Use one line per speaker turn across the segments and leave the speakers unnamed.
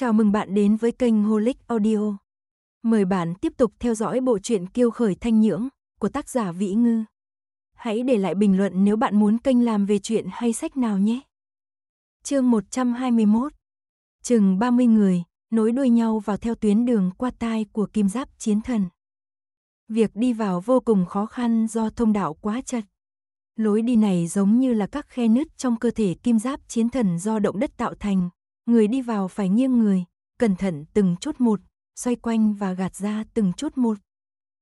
Chào mừng bạn đến với kênh Holic Audio. Mời bạn tiếp tục theo dõi bộ truyện Kiêu khởi thanh nhưỡng của tác giả Vĩ Ngư. Hãy để lại bình luận nếu bạn muốn kênh làm về chuyện hay sách nào nhé. Chương 121. Chừng 30 người nối đuôi nhau vào theo tuyến đường qua tai của Kim Giáp Chiến Thần. Việc đi vào vô cùng khó khăn do thông đạo quá chật. Lối đi này giống như là các khe nứt trong cơ thể Kim Giáp Chiến Thần do động đất tạo thành, người đi vào phải nghiêng người, cẩn thận từng chút một, xoay quanh và gạt ra từng chút một.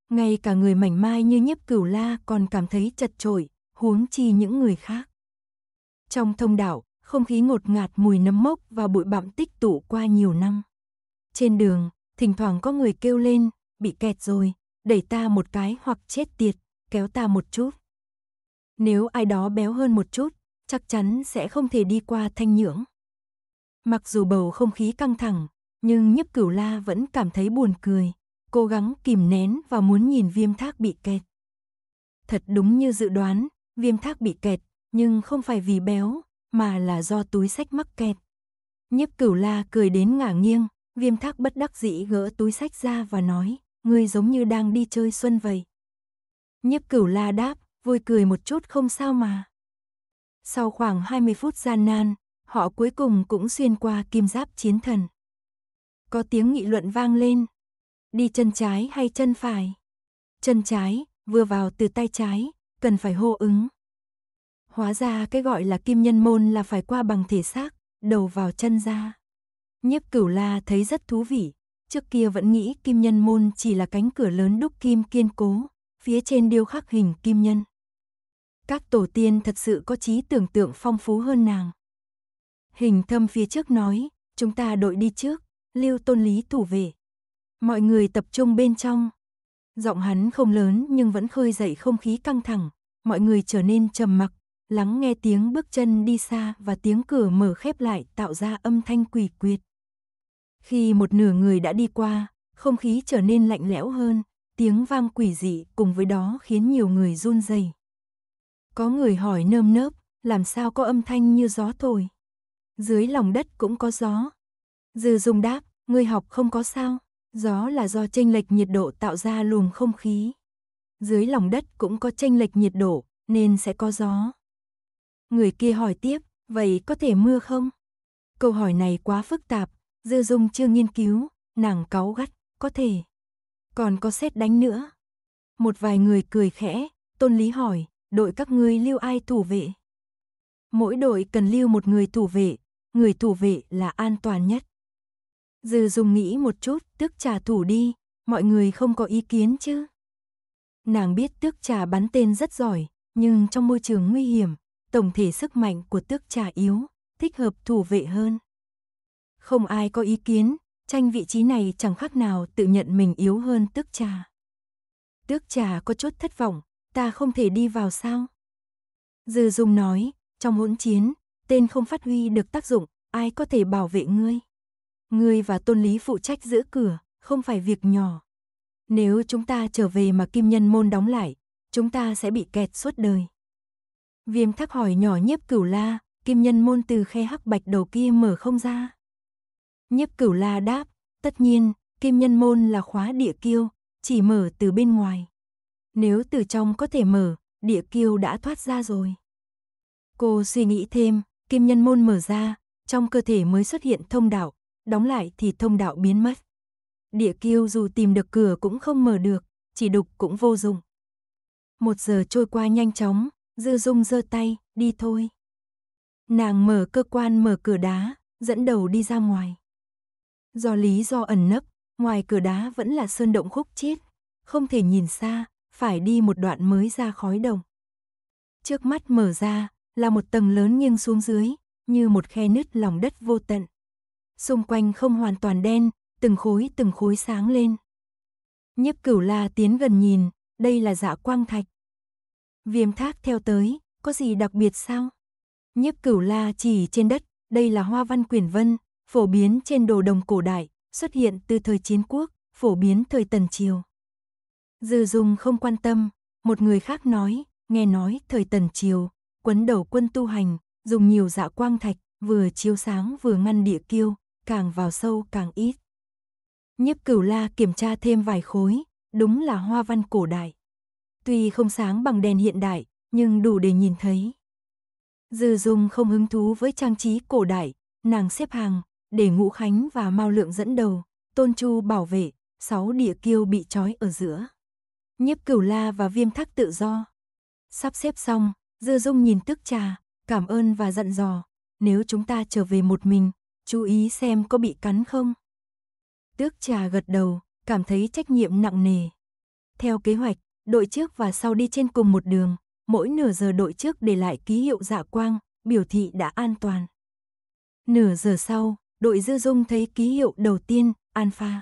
Ngay cả người mảnh mai như nhiếp cửu la còn cảm thấy chật trội, huống chi những người khác. Trong thông đạo, không khí ngột ngạt mùi nấm mốc và bụi bặm tích tụ qua nhiều năm. Trên đường, thỉnh thoảng có người kêu lên, bị kẹt rồi, đẩy ta một cái hoặc chết tiệt, kéo ta một chút. Nếu ai đó béo hơn một chút, chắc chắn sẽ không thể đi qua thanh nhưỡng. Mặc dù bầu không khí căng thẳng, nhưng nhấp cửu la vẫn cảm thấy buồn cười, cố gắng kìm nén và muốn nhìn viêm thác bị kẹt. Thật đúng như dự đoán, viêm thác bị kẹt, nhưng không phải vì béo, mà là do túi sách mắc kẹt. nhấp cửu la cười đến ngả nghiêng, viêm thác bất đắc dĩ gỡ túi sách ra và nói, ngươi giống như đang đi chơi xuân vậy. nhấp cửu la đáp, vui cười một chút không sao mà. Sau khoảng 20 phút gian nan, họ cuối cùng cũng xuyên qua kim giáp chiến thần. Có tiếng nghị luận vang lên. Đi chân trái hay chân phải? Chân trái, vừa vào từ tay trái, cần phải hô ứng. Hóa ra cái gọi là kim nhân môn là phải qua bằng thể xác, đầu vào chân ra. Nhiếp cửu la thấy rất thú vị, trước kia vẫn nghĩ kim nhân môn chỉ là cánh cửa lớn đúc kim kiên cố, phía trên điêu khắc hình kim nhân. Các tổ tiên thật sự có trí tưởng tượng phong phú hơn nàng. Hình thâm phía trước nói, chúng ta đội đi trước, lưu tôn lý thủ về. Mọi người tập trung bên trong. Giọng hắn không lớn nhưng vẫn khơi dậy không khí căng thẳng, mọi người trở nên trầm mặc, lắng nghe tiếng bước chân đi xa và tiếng cửa mở khép lại tạo ra âm thanh quỷ quyệt. Khi một nửa người đã đi qua, không khí trở nên lạnh lẽo hơn, tiếng vang quỷ dị cùng với đó khiến nhiều người run rẩy. Có người hỏi nơm nớp, làm sao có âm thanh như gió thổi? dưới lòng đất cũng có gió. Dư Dung đáp, ngươi học không có sao, gió là do tranh lệch nhiệt độ tạo ra luồng không khí. Dưới lòng đất cũng có tranh lệch nhiệt độ, nên sẽ có gió. Người kia hỏi tiếp, vậy có thể mưa không? Câu hỏi này quá phức tạp, Dư Dung chưa nghiên cứu, nàng cáu gắt, có thể. Còn có xét đánh nữa. Một vài người cười khẽ, Tôn Lý hỏi, đội các ngươi lưu ai thủ vệ? Mỗi đội cần lưu một người thủ vệ, người thủ vệ là an toàn nhất. Dư dùng nghĩ một chút, tước trà thủ đi, mọi người không có ý kiến chứ. Nàng biết tước trà bắn tên rất giỏi, nhưng trong môi trường nguy hiểm, tổng thể sức mạnh của tước trà yếu, thích hợp thủ vệ hơn. Không ai có ý kiến, tranh vị trí này chẳng khác nào tự nhận mình yếu hơn tước trà. Tước trà có chút thất vọng, ta không thể đi vào sao? Dư Dung nói, trong hỗn chiến, tên không phát huy được tác dụng, ai có thể bảo vệ ngươi? Ngươi và tôn lý phụ trách giữ cửa, không phải việc nhỏ. Nếu chúng ta trở về mà kim nhân môn đóng lại, chúng ta sẽ bị kẹt suốt đời. Viêm thắc hỏi nhỏ nhiếp cửu la, kim nhân môn từ khe hắc bạch đầu kia mở không ra. Nhiếp cửu la đáp, tất nhiên, kim nhân môn là khóa địa kiêu, chỉ mở từ bên ngoài. Nếu từ trong có thể mở, địa kiêu đã thoát ra rồi. Cô suy nghĩ thêm, kim nhân môn mở ra, trong cơ thể mới xuất hiện thông đạo, đóng lại thì thông đạo biến mất. Địa kiêu dù tìm được cửa cũng không mở được, chỉ đục cũng vô dụng. Một giờ trôi qua nhanh chóng, Dư Dung giơ tay, đi thôi. Nàng mở cơ quan mở cửa đá, dẫn đầu đi ra ngoài. Do lý do ẩn nấp, ngoài cửa đá vẫn là sơn động khúc chết, không thể nhìn xa, phải đi một đoạn mới ra khói đồng. Trước mắt mở ra, là một tầng lớn nghiêng xuống dưới, như một khe nứt lòng đất vô tận. Xung quanh không hoàn toàn đen, từng khối từng khối sáng lên. Nhiếp cửu la tiến gần nhìn, đây là dạ quang thạch. Viêm thác theo tới, có gì đặc biệt sao? Nhiếp cửu la chỉ trên đất, đây là hoa văn quyển vân, phổ biến trên đồ đồng cổ đại, xuất hiện từ thời chiến quốc, phổ biến thời tần triều. Dư dung không quan tâm, một người khác nói, nghe nói thời tần triều, quấn đầu quân tu hành, dùng nhiều dạ quang thạch, vừa chiếu sáng vừa ngăn địa kiêu, càng vào sâu càng ít. nhếp cửu la kiểm tra thêm vài khối, đúng là hoa văn cổ đại. Tuy không sáng bằng đèn hiện đại, nhưng đủ để nhìn thấy. Dư Dung không hứng thú với trang trí cổ đại, nàng xếp hàng, để Ngũ Khánh và Mao Lượng dẫn đầu, Tôn Chu bảo vệ, sáu địa kiêu bị trói ở giữa. nhếp Cửu La và Viêm thắc tự do. Sắp xếp xong, Dư Dung nhìn tức trà, cảm ơn và giận dò, nếu chúng ta trở về một mình, chú ý xem có bị cắn không. Tước trà gật đầu, cảm thấy trách nhiệm nặng nề. Theo kế hoạch, đội trước và sau đi trên cùng một đường, mỗi nửa giờ đội trước để lại ký hiệu dạ quang, biểu thị đã an toàn. Nửa giờ sau, đội dư dung thấy ký hiệu đầu tiên, Alpha.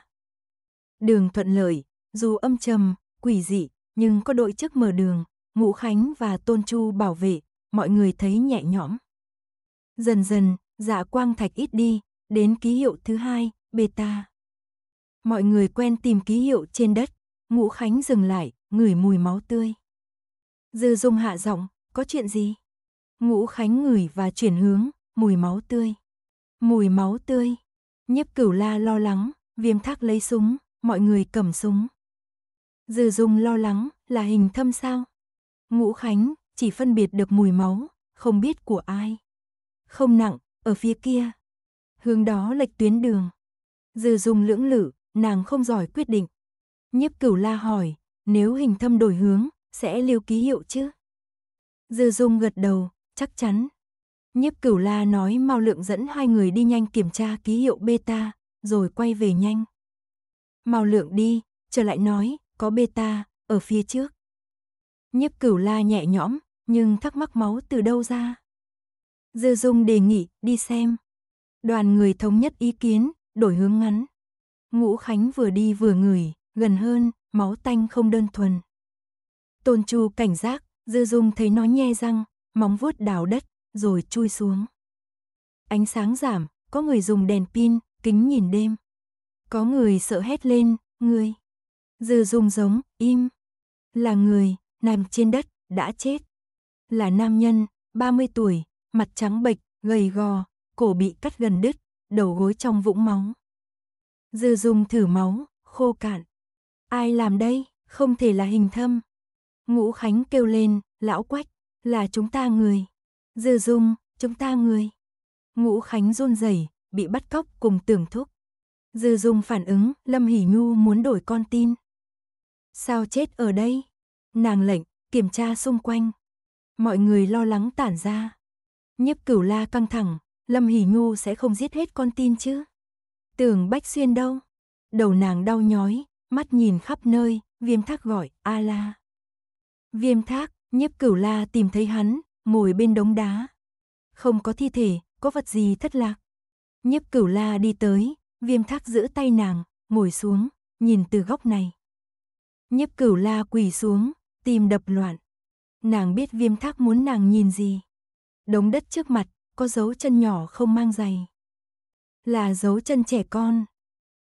Đường thuận lợi, dù âm trầm, quỷ dị, nhưng có đội trước mở đường, Ngũ Khánh và Tôn Chu bảo vệ, mọi người thấy nhẹ nhõm. Dần dần, dạ quang thạch ít đi, đến ký hiệu thứ hai, beta. Mọi người quen tìm ký hiệu trên đất, Ngũ Khánh dừng lại, ngửi mùi máu tươi. Dư Dung hạ giọng, có chuyện gì? Ngũ Khánh ngửi và chuyển hướng, mùi máu tươi. Mùi máu tươi. Nhiếp Cửu La lo lắng, Viêm Thác lấy súng, mọi người cầm súng. Dư Dung lo lắng, là hình thâm sao? Ngũ Khánh chỉ phân biệt được mùi máu, không biết của ai. Không nặng, ở phía kia. Hướng đó lệch tuyến đường. Dư dùng lưỡng lự, nàng không giỏi quyết định. Nhiếp cửu la hỏi, nếu hình thâm đổi hướng, sẽ lưu ký hiệu chứ? Dư dung gật đầu, chắc chắn. Nhiếp cửu la nói mau lượng dẫn hai người đi nhanh kiểm tra ký hiệu beta, rồi quay về nhanh. Mau lượng đi, trở lại nói, có beta, ở phía trước. Nhiếp cửu la nhẹ nhõm, nhưng thắc mắc máu từ đâu ra. Dư Dung đề nghị, đi xem. Đoàn người thống nhất ý kiến, đổi hướng ngắn. Ngũ Khánh vừa đi vừa ngửi, gần hơn, máu tanh không đơn thuần. Tôn Chu cảnh giác, Dư Dung thấy nó nhe răng, móng vuốt đào đất, rồi chui xuống. Ánh sáng giảm, có người dùng đèn pin, kính nhìn đêm. Có người sợ hét lên, người. Dư Dung giống, im. Là người, nằm trên đất, đã chết. Là nam nhân, 30 tuổi, mặt trắng bệch, gầy gò, cổ bị cắt gần đứt, đầu gối trong vũng máu. Dư dùng thử máu, khô cạn. Ai làm đây, không thể là hình thâm. Ngũ Khánh kêu lên, lão quách, là chúng ta người. Dư dung, chúng ta người. Ngũ Khánh run rẩy bị bắt cóc cùng tưởng thúc. Dư dung phản ứng, Lâm Hỷ Nhu muốn đổi con tin. Sao chết ở đây? nàng lệnh, kiểm tra xung quanh. Mọi người lo lắng tản ra. Nhiếp cửu la căng thẳng, Lâm Hỷ Nhu sẽ không giết hết con tin chứ. Tưởng Bách Xuyên đâu? Đầu nàng đau nhói, mắt nhìn khắp nơi, viêm thác gọi, a la. Viêm thác, nhiếp cửu la tìm thấy hắn, ngồi bên đống đá. Không có thi thể, có vật gì thất lạc. Nhiếp cửu la đi tới, viêm thác giữ tay nàng, ngồi xuống, nhìn từ góc này. Nhiếp cửu la quỳ xuống, tim đập loạn. Nàng biết viêm thác muốn nàng nhìn gì. Đống đất trước mặt, có dấu chân nhỏ không mang giày. Là dấu chân trẻ con.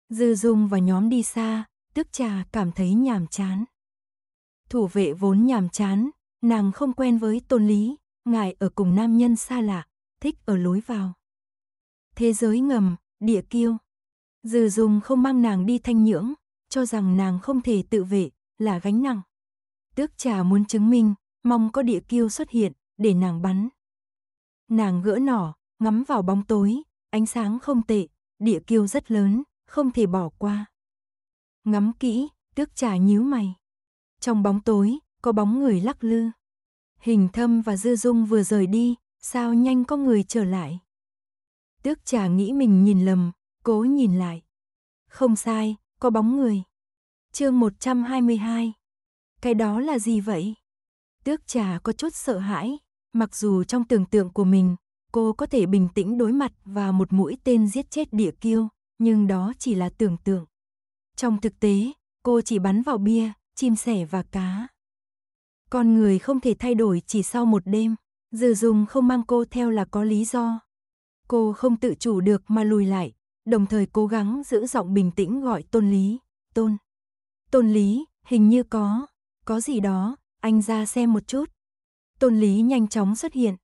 Dư dung và nhóm đi xa, tức trà cảm thấy nhàm chán. Thủ vệ vốn nhàm chán, nàng không quen với tôn lý, ngài ở cùng nam nhân xa lạ, thích ở lối vào. Thế giới ngầm, địa kiêu. Dư dung không mang nàng đi thanh nhưỡng, cho rằng nàng không thể tự vệ, là gánh nặng. Tước trà muốn chứng minh, mong có địa kiêu xuất hiện, để nàng bắn. Nàng gỡ nỏ, ngắm vào bóng tối, ánh sáng không tệ, địa kiêu rất lớn, không thể bỏ qua. Ngắm kỹ, tước trà nhíu mày. Trong bóng tối, có bóng người lắc lư. Hình thâm và dư dung vừa rời đi, sao nhanh có người trở lại. Tước trà nghĩ mình nhìn lầm, cố nhìn lại. Không sai, có bóng người. Chương 122 cái đó là gì vậy? Tước trà có chút sợ hãi, mặc dù trong tưởng tượng của mình, cô có thể bình tĩnh đối mặt và một mũi tên giết chết địa kiêu, nhưng đó chỉ là tưởng tượng. Trong thực tế, cô chỉ bắn vào bia, chim sẻ và cá. Con người không thể thay đổi chỉ sau một đêm, dư dùng không mang cô theo là có lý do. Cô không tự chủ được mà lùi lại, đồng thời cố gắng giữ giọng bình tĩnh gọi tôn lý, tôn. Tôn lý, hình như có. Có gì đó, anh ra xem một chút. Tôn Lý nhanh chóng xuất hiện.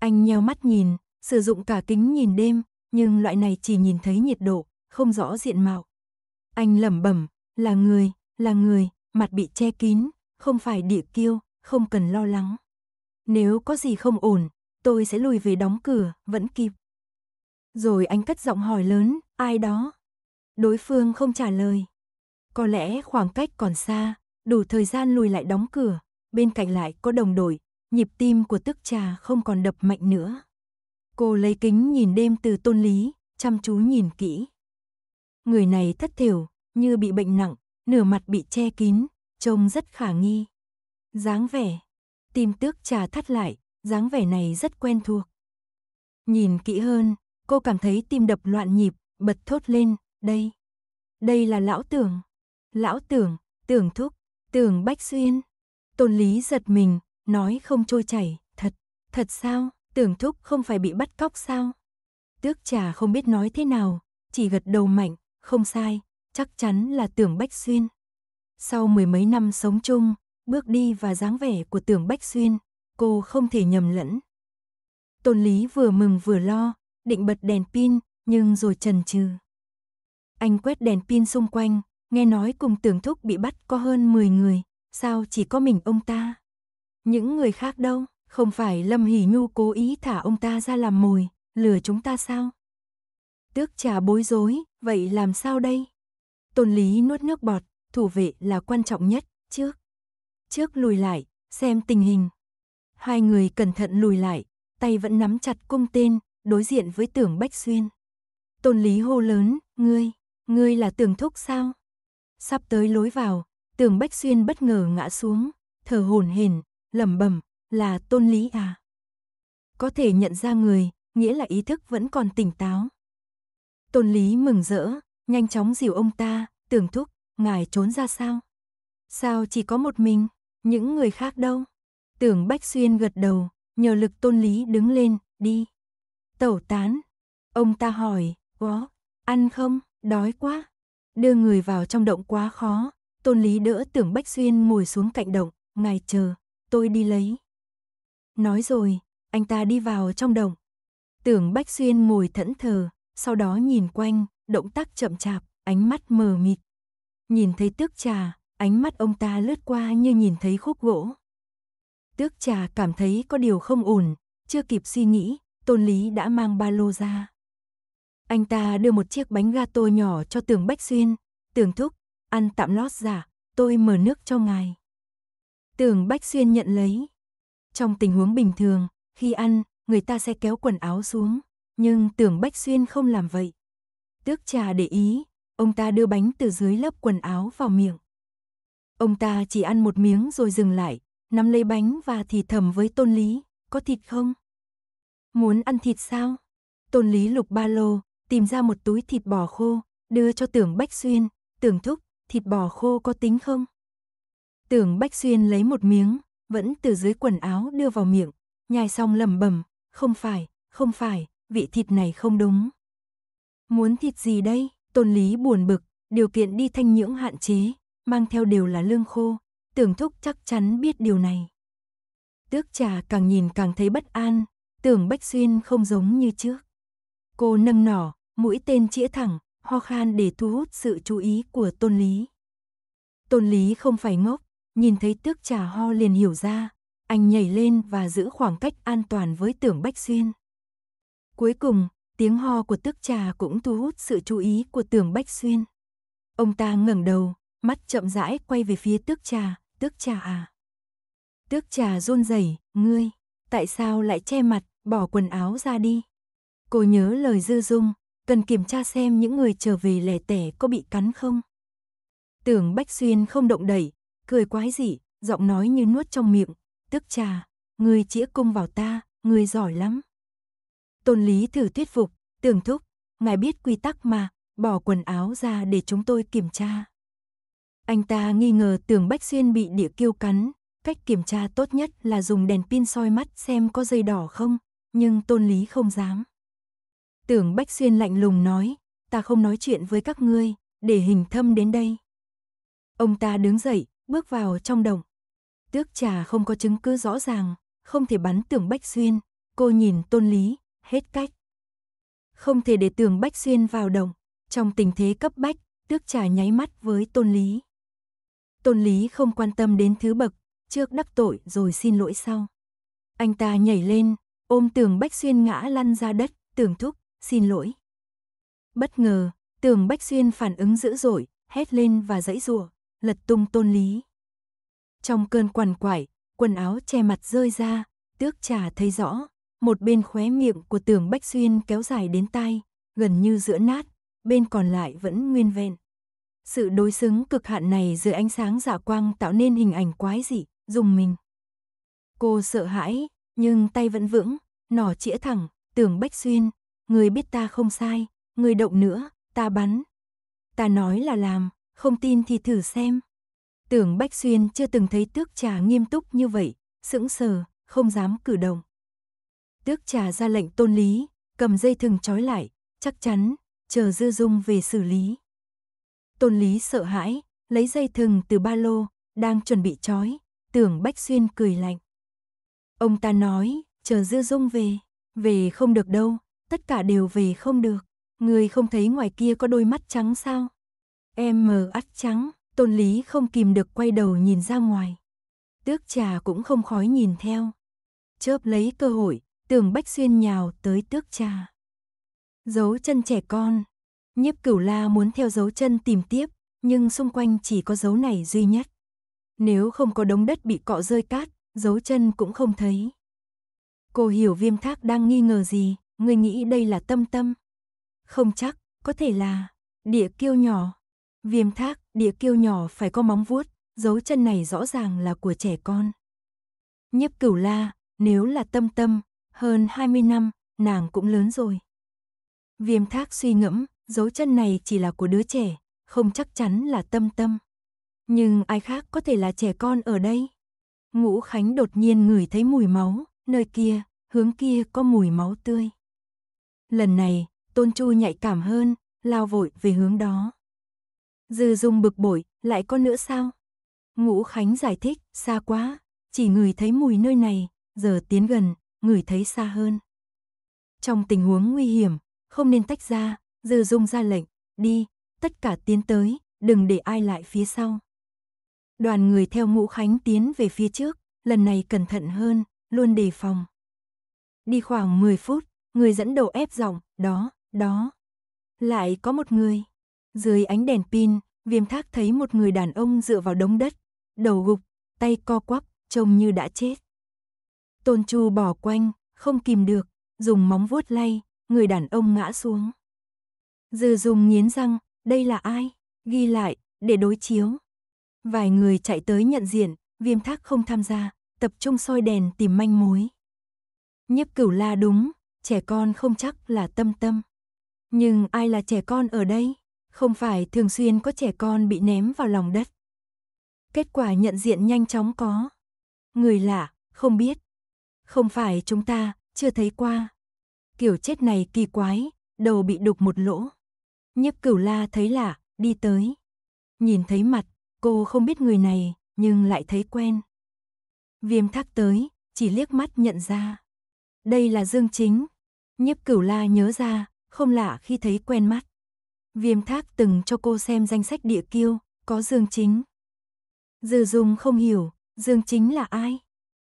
Anh nheo mắt nhìn, sử dụng cả kính nhìn đêm, nhưng loại này chỉ nhìn thấy nhiệt độ, không rõ diện mạo. Anh lẩm bẩm, là người, là người, mặt bị che kín, không phải địa kiêu, không cần lo lắng. Nếu có gì không ổn, tôi sẽ lùi về đóng cửa, vẫn kịp. Rồi anh cất giọng hỏi lớn, ai đó? Đối phương không trả lời. Có lẽ khoảng cách còn xa, đủ thời gian lùi lại đóng cửa, bên cạnh lại có đồng đội, nhịp tim của tức trà không còn đập mạnh nữa. Cô lấy kính nhìn đêm từ tôn lý, chăm chú nhìn kỹ. Người này thất thiểu, như bị bệnh nặng, nửa mặt bị che kín, trông rất khả nghi. dáng vẻ, tim tước trà thắt lại, dáng vẻ này rất quen thuộc. Nhìn kỹ hơn, cô cảm thấy tim đập loạn nhịp, bật thốt lên, đây. Đây là lão tưởng. Lão tưởng, tưởng thúc. Tưởng Bách Xuyên. Tôn Lý giật mình, nói không trôi chảy, thật, thật sao, tưởng thúc không phải bị bắt cóc sao? Tước trà không biết nói thế nào, chỉ gật đầu mạnh, không sai, chắc chắn là tưởng Bách Xuyên. Sau mười mấy năm sống chung, bước đi và dáng vẻ của tưởng Bách Xuyên, cô không thể nhầm lẫn. Tôn Lý vừa mừng vừa lo, định bật đèn pin, nhưng rồi chần chừ. Anh quét đèn pin xung quanh, Nghe nói cùng tưởng thúc bị bắt có hơn 10 người, sao chỉ có mình ông ta? Những người khác đâu, không phải Lâm Hỷ Nhu cố ý thả ông ta ra làm mồi, lừa chúng ta sao? Tước trà bối rối, vậy làm sao đây? Tôn Lý nuốt nước bọt, thủ vệ là quan trọng nhất, trước. Trước lùi lại, xem tình hình. Hai người cẩn thận lùi lại, tay vẫn nắm chặt cung tên, đối diện với tưởng Bách Xuyên. Tôn Lý hô lớn, ngươi, ngươi là tưởng thúc sao? Sắp tới lối vào, tường Bách Xuyên bất ngờ ngã xuống, thở hổn hển, lẩm bẩm, là tôn lý à. Có thể nhận ra người, nghĩa là ý thức vẫn còn tỉnh táo. Tôn lý mừng rỡ, nhanh chóng dìu ông ta, tưởng thúc, ngài trốn ra sao? Sao chỉ có một mình, những người khác đâu? Tưởng Bách Xuyên gật đầu, nhờ lực tôn lý đứng lên, đi. Tẩu tán. Ông ta hỏi, có, ăn không, đói quá. Đưa người vào trong động quá khó, Tôn Lý đỡ tưởng Bách Xuyên ngồi xuống cạnh động, ngài chờ, tôi đi lấy. Nói rồi, anh ta đi vào trong động. Tưởng Bách Xuyên ngồi thẫn thờ, sau đó nhìn quanh, động tác chậm chạp, ánh mắt mờ mịt. Nhìn thấy tước trà, ánh mắt ông ta lướt qua như nhìn thấy khúc gỗ. Tước trà cảm thấy có điều không ổn, chưa kịp suy nghĩ, Tôn Lý đã mang ba lô ra. Anh ta đưa một chiếc bánh gato nhỏ cho tường Bách Xuyên, tường Thúc, ăn tạm lót giả, tôi mở nước cho ngài. tường Bách Xuyên nhận lấy. Trong tình huống bình thường, khi ăn, người ta sẽ kéo quần áo xuống, nhưng tường Bách Xuyên không làm vậy. Tước trà để ý, ông ta đưa bánh từ dưới lớp quần áo vào miệng. Ông ta chỉ ăn một miếng rồi dừng lại, nắm lấy bánh và thì thầm với Tôn Lý, có thịt không? Muốn ăn thịt sao? Tôn Lý lục ba lô, tìm ra một túi thịt bò khô, đưa cho tưởng Bách Xuyên, tưởng thúc, thịt bò khô có tính không? Tưởng Bách Xuyên lấy một miếng, vẫn từ dưới quần áo đưa vào miệng, nhai xong lầm bầm, không phải, không phải, vị thịt này không đúng. Muốn thịt gì đây? Tôn Lý buồn bực, điều kiện đi thanh nhưỡng hạn chế, mang theo đều là lương khô, tưởng thúc chắc chắn biết điều này. Tước trà càng nhìn càng thấy bất an, tưởng Bách Xuyên không giống như trước. Cô nâng nỏ, mũi tên chĩa thẳng, ho khan để thu hút sự chú ý của Tôn Lý. Tôn Lý không phải ngốc, nhìn thấy tước trà ho liền hiểu ra, anh nhảy lên và giữ khoảng cách an toàn với tưởng Bách Xuyên. Cuối cùng, tiếng ho của tước trà cũng thu hút sự chú ý của tưởng Bách Xuyên. Ông ta ngẩng đầu, mắt chậm rãi quay về phía tước trà, tước trà à. Tước trà run rẩy, ngươi, tại sao lại che mặt, bỏ quần áo ra đi. Cô nhớ lời dư dung, cần kiểm tra xem những người trở về lẻ tẻ có bị cắn không. Tưởng Bách Xuyên không động đẩy, cười quái dị, giọng nói như nuốt trong miệng, tức trà, người chĩa cung vào ta, người giỏi lắm. Tôn Lý thử thuyết phục, tưởng thúc, ngài biết quy tắc mà, bỏ quần áo ra để chúng tôi kiểm tra. Anh ta nghi ngờ tưởng Bách Xuyên bị địa kiêu cắn, cách kiểm tra tốt nhất là dùng đèn pin soi mắt xem có dây đỏ không, nhưng Tôn Lý không dám. Tưởng Bách Xuyên lạnh lùng nói, ta không nói chuyện với các ngươi, để hình thâm đến đây. Ông ta đứng dậy, bước vào trong động. Tước trà không có chứng cứ rõ ràng, không thể bắn tưởng Bách Xuyên, cô nhìn tôn lý, hết cách. Không thể để tưởng Bách Xuyên vào động, trong tình thế cấp bách, tước trà nháy mắt với tôn lý. Tôn lý không quan tâm đến thứ bậc, trước đắc tội rồi xin lỗi sau. Anh ta nhảy lên, ôm tường Bách Xuyên ngã lăn ra đất, tường thúc, xin lỗi. Bất ngờ, tường Bách Xuyên phản ứng dữ dội, hét lên và dãy rủa lật tung tôn lý. Trong cơn quằn quại, quần áo che mặt rơi ra, tước trà thấy rõ, một bên khóe miệng của tường Bách Xuyên kéo dài đến tai, gần như giữa nát, bên còn lại vẫn nguyên vẹn. Sự đối xứng cực hạn này dưới ánh sáng giả dạ quang tạo nên hình ảnh quái dị, dùng mình. Cô sợ hãi, nhưng tay vẫn vững, nỏ chĩa thẳng, tường Bách Xuyên, người biết ta không sai, người động nữa, ta bắn. Ta nói là làm, không tin thì thử xem. Tưởng Bách Xuyên chưa từng thấy tước trà nghiêm túc như vậy, sững sờ, không dám cử động. Tước trà ra lệnh tôn lý, cầm dây thừng trói lại, chắc chắn, chờ dư dung về xử lý. Tôn lý sợ hãi, lấy dây thừng từ ba lô, đang chuẩn bị trói, tưởng Bách Xuyên cười lạnh. Ông ta nói, chờ dư dung về, về không được đâu, tất cả đều về không được. Người không thấy ngoài kia có đôi mắt trắng sao? Em mờ ắt trắng, tôn lý không kìm được quay đầu nhìn ra ngoài. Tước trà cũng không khói nhìn theo. Chớp lấy cơ hội, tường bách xuyên nhào tới tước trà. Dấu chân trẻ con. Nhiếp cửu la muốn theo dấu chân tìm tiếp, nhưng xung quanh chỉ có dấu này duy nhất. Nếu không có đống đất bị cọ rơi cát, dấu chân cũng không thấy. Cô hiểu viêm thác đang nghi ngờ gì, ngươi nghĩ đây là tâm tâm. Không chắc, có thể là địa kiêu nhỏ. Viêm thác, địa kiêu nhỏ phải có móng vuốt, dấu chân này rõ ràng là của trẻ con. Nhiếp cửu la, nếu là tâm tâm, hơn 20 năm, nàng cũng lớn rồi. Viêm thác suy ngẫm, dấu chân này chỉ là của đứa trẻ, không chắc chắn là tâm tâm. Nhưng ai khác có thể là trẻ con ở đây. Ngũ Khánh đột nhiên ngửi thấy mùi máu, nơi kia, hướng kia có mùi máu tươi. Lần này, Tôn Chu nhạy cảm hơn, lao vội về hướng đó. Dư Dung bực bội, lại có nữa sao? Ngũ Khánh giải thích, xa quá, chỉ ngửi thấy mùi nơi này, giờ tiến gần, ngửi thấy xa hơn. Trong tình huống nguy hiểm, không nên tách ra, Dư Dung ra lệnh, đi, tất cả tiến tới, đừng để ai lại phía sau. Đoàn người theo Ngũ Khánh tiến về phía trước, lần này cẩn thận hơn, luôn đề phòng. Đi khoảng 10 phút, người dẫn đầu ép giọng đó, đó. Lại có một người. Dưới ánh đèn pin, viêm thác thấy một người đàn ông dựa vào đống đất, đầu gục, tay co quắp, trông như đã chết. Tôn Chu bỏ quanh, không kìm được, dùng móng vuốt lay, người đàn ông ngã xuống. Dư dùng nghiến răng, đây là ai, ghi lại, để đối chiếu. Vài người chạy tới nhận diện, viêm thác không tham gia, tập trung soi đèn tìm manh mối. Nhiếp cửu la đúng, trẻ con không chắc là tâm tâm. Nhưng ai là trẻ con ở đây? Không phải thường xuyên có trẻ con bị ném vào lòng đất. Kết quả nhận diện nhanh chóng có. Người lạ, không biết. Không phải chúng ta, chưa thấy qua. Kiểu chết này kỳ quái, đầu bị đục một lỗ. Nhiếp cửu la thấy lạ, đi tới. Nhìn thấy mặt, cô không biết người này, nhưng lại thấy quen. Viêm thác tới, chỉ liếc mắt nhận ra. Đây là Dương Chính. Nhiếp cửu la nhớ ra, không lạ khi thấy quen mắt. Viêm thác từng cho cô xem danh sách địa kiêu, có Dương Chính. Dư Dung không hiểu, Dương Chính là ai?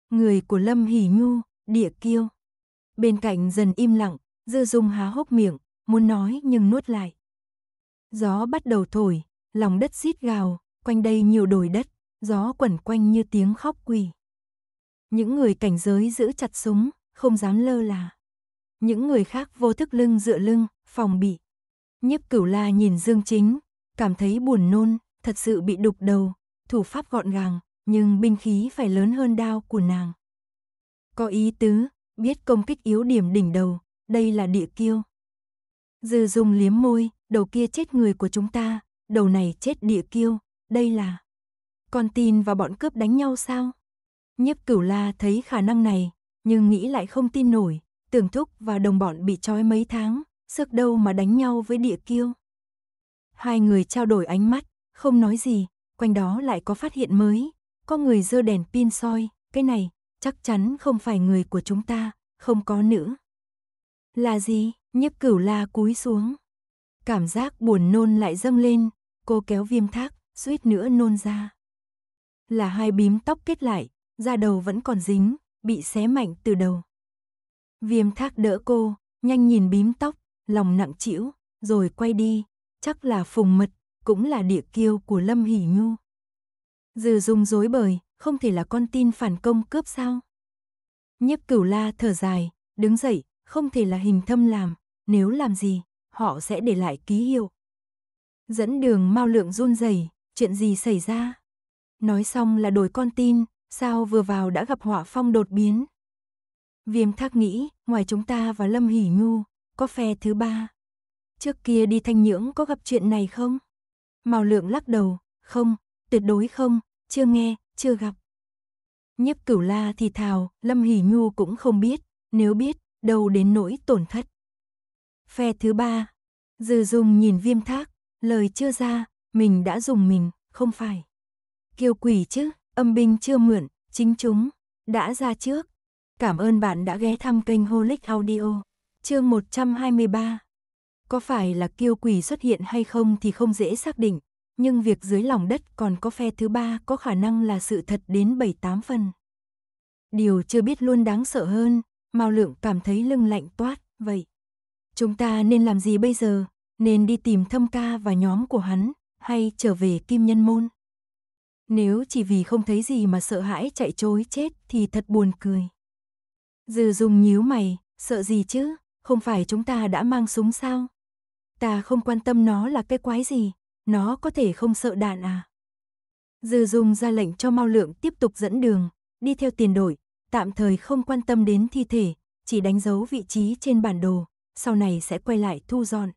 Người của Lâm Hỷ Nhu, địa kiêu. Bên cạnh dần im lặng, Dư Dung há hốc miệng, muốn nói nhưng nuốt lại. Gió bắt đầu thổi, lòng đất xít gào, quanh đây nhiều đồi đất, gió quẩn quanh như tiếng khóc quỷ. Những người cảnh giới giữ chặt súng, không dám lơ là. Những người khác vô thức lưng dựa lưng, phòng bị. Nhiếp cửu la nhìn Dương Chính, cảm thấy buồn nôn, thật sự bị đục đầu, thủ pháp gọn gàng, nhưng binh khí phải lớn hơn đao của nàng. Có ý tứ, biết công kích yếu điểm đỉnh đầu, đây là địa kiêu. Dư dung liếm môi, đầu kia chết người của chúng ta, đầu này chết địa kiêu, đây là... Con tin và bọn cướp đánh nhau sao? Nhiếp cửu la thấy khả năng này, nhưng nghĩ lại không tin nổi, tưởng thúc và đồng bọn bị trói mấy tháng, sức đâu mà đánh nhau với địa kiêu. Hai người trao đổi ánh mắt, không nói gì, quanh đó lại có phát hiện mới, có người dơ đèn pin soi, cái này, chắc chắn không phải người của chúng ta, không có nữ. Là gì? Nhiếp cửu la cúi xuống. Cảm giác buồn nôn lại dâng lên, cô kéo viêm thác, suýt nữa nôn ra. Là hai bím tóc kết lại, da đầu vẫn còn dính, bị xé mạnh từ đầu. Viêm thác đỡ cô, nhanh nhìn bím tóc, lòng nặng chịu, rồi quay đi, chắc là phùng mật, cũng là địa kiêu của Lâm Hỷ Nhu. Dư dung dối bời, không thể là con tin phản công cướp sao? Nhiếp cửu la thở dài, đứng dậy, không thể là hình thâm làm, nếu làm gì, họ sẽ để lại ký hiệu. Dẫn đường mau lượng run rẩy chuyện gì xảy ra? Nói xong là đổi con tin, sao vừa vào đã gặp họa phong đột biến. Viêm thác nghĩ, ngoài chúng ta và Lâm Hỷ Nhu, có phe thứ ba. Trước kia đi thanh nhưỡng có gặp chuyện này không? Màu lượng lắc đầu, không, tuyệt đối không, chưa nghe, chưa gặp. nhếp cửu la thì thào, Lâm Hỷ Nhu cũng không biết, nếu biết, đâu đến nỗi tổn thất. Phe thứ ba, dư dùng nhìn viêm thác, lời chưa ra, mình đã dùng mình, không phải. Kiêu quỷ chứ, Âm binh chưa mượn, chính chúng đã ra trước. Cảm ơn bạn đã ghé thăm kênh Holic Audio. Chương 123. Có phải là kiêu quỷ xuất hiện hay không thì không dễ xác định, nhưng việc dưới lòng đất còn có phe thứ ba có khả năng là sự thật đến 7-8 phần. Điều chưa biết luôn đáng sợ hơn, Mao Lượng cảm thấy lưng lạnh toát, vậy. Chúng ta nên làm gì bây giờ? Nên đi tìm thâm ca và nhóm của hắn, hay trở về kim nhân môn? Nếu chỉ vì không thấy gì mà sợ hãi chạy trối chết thì thật buồn cười. Dư Dung nhíu mày, sợ gì chứ, không phải chúng ta đã mang súng sao? Ta không quan tâm nó là cái quái gì, nó có thể không sợ đạn à? Dư Dung ra lệnh cho Mao Lượng tiếp tục dẫn đường, đi theo tiền đội, tạm thời không quan tâm đến thi thể, chỉ đánh dấu vị trí trên bản đồ, sau này sẽ quay lại thu dọn.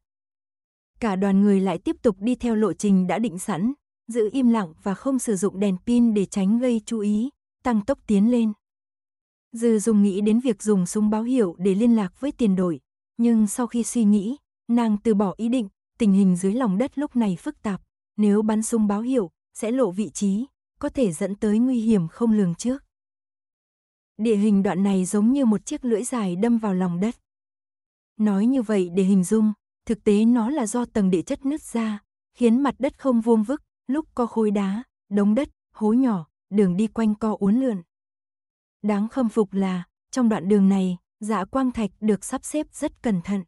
Cả đoàn người lại tiếp tục đi theo lộ trình đã định sẵn, giữ im lặng và không sử dụng đèn pin để tránh gây chú ý, tăng tốc tiến lên. Dư dùng nghĩ đến việc dùng súng báo hiệu để liên lạc với tiền đổi, nhưng sau khi suy nghĩ, nàng từ bỏ ý định, tình hình dưới lòng đất lúc này phức tạp, nếu bắn súng báo hiệu, sẽ lộ vị trí, có thể dẫn tới nguy hiểm không lường trước. Địa hình đoạn này giống như một chiếc lưỡi dài đâm vào lòng đất. Nói như vậy để hình dung, thực tế nó là do tầng địa chất nứt ra, khiến mặt đất không vuông vức, lúc có khối đá, đống đất, hố nhỏ, đường đi quanh co uốn lượn. Đáng khâm phục là, trong đoạn đường này, dạ quang thạch được sắp xếp rất cẩn thận.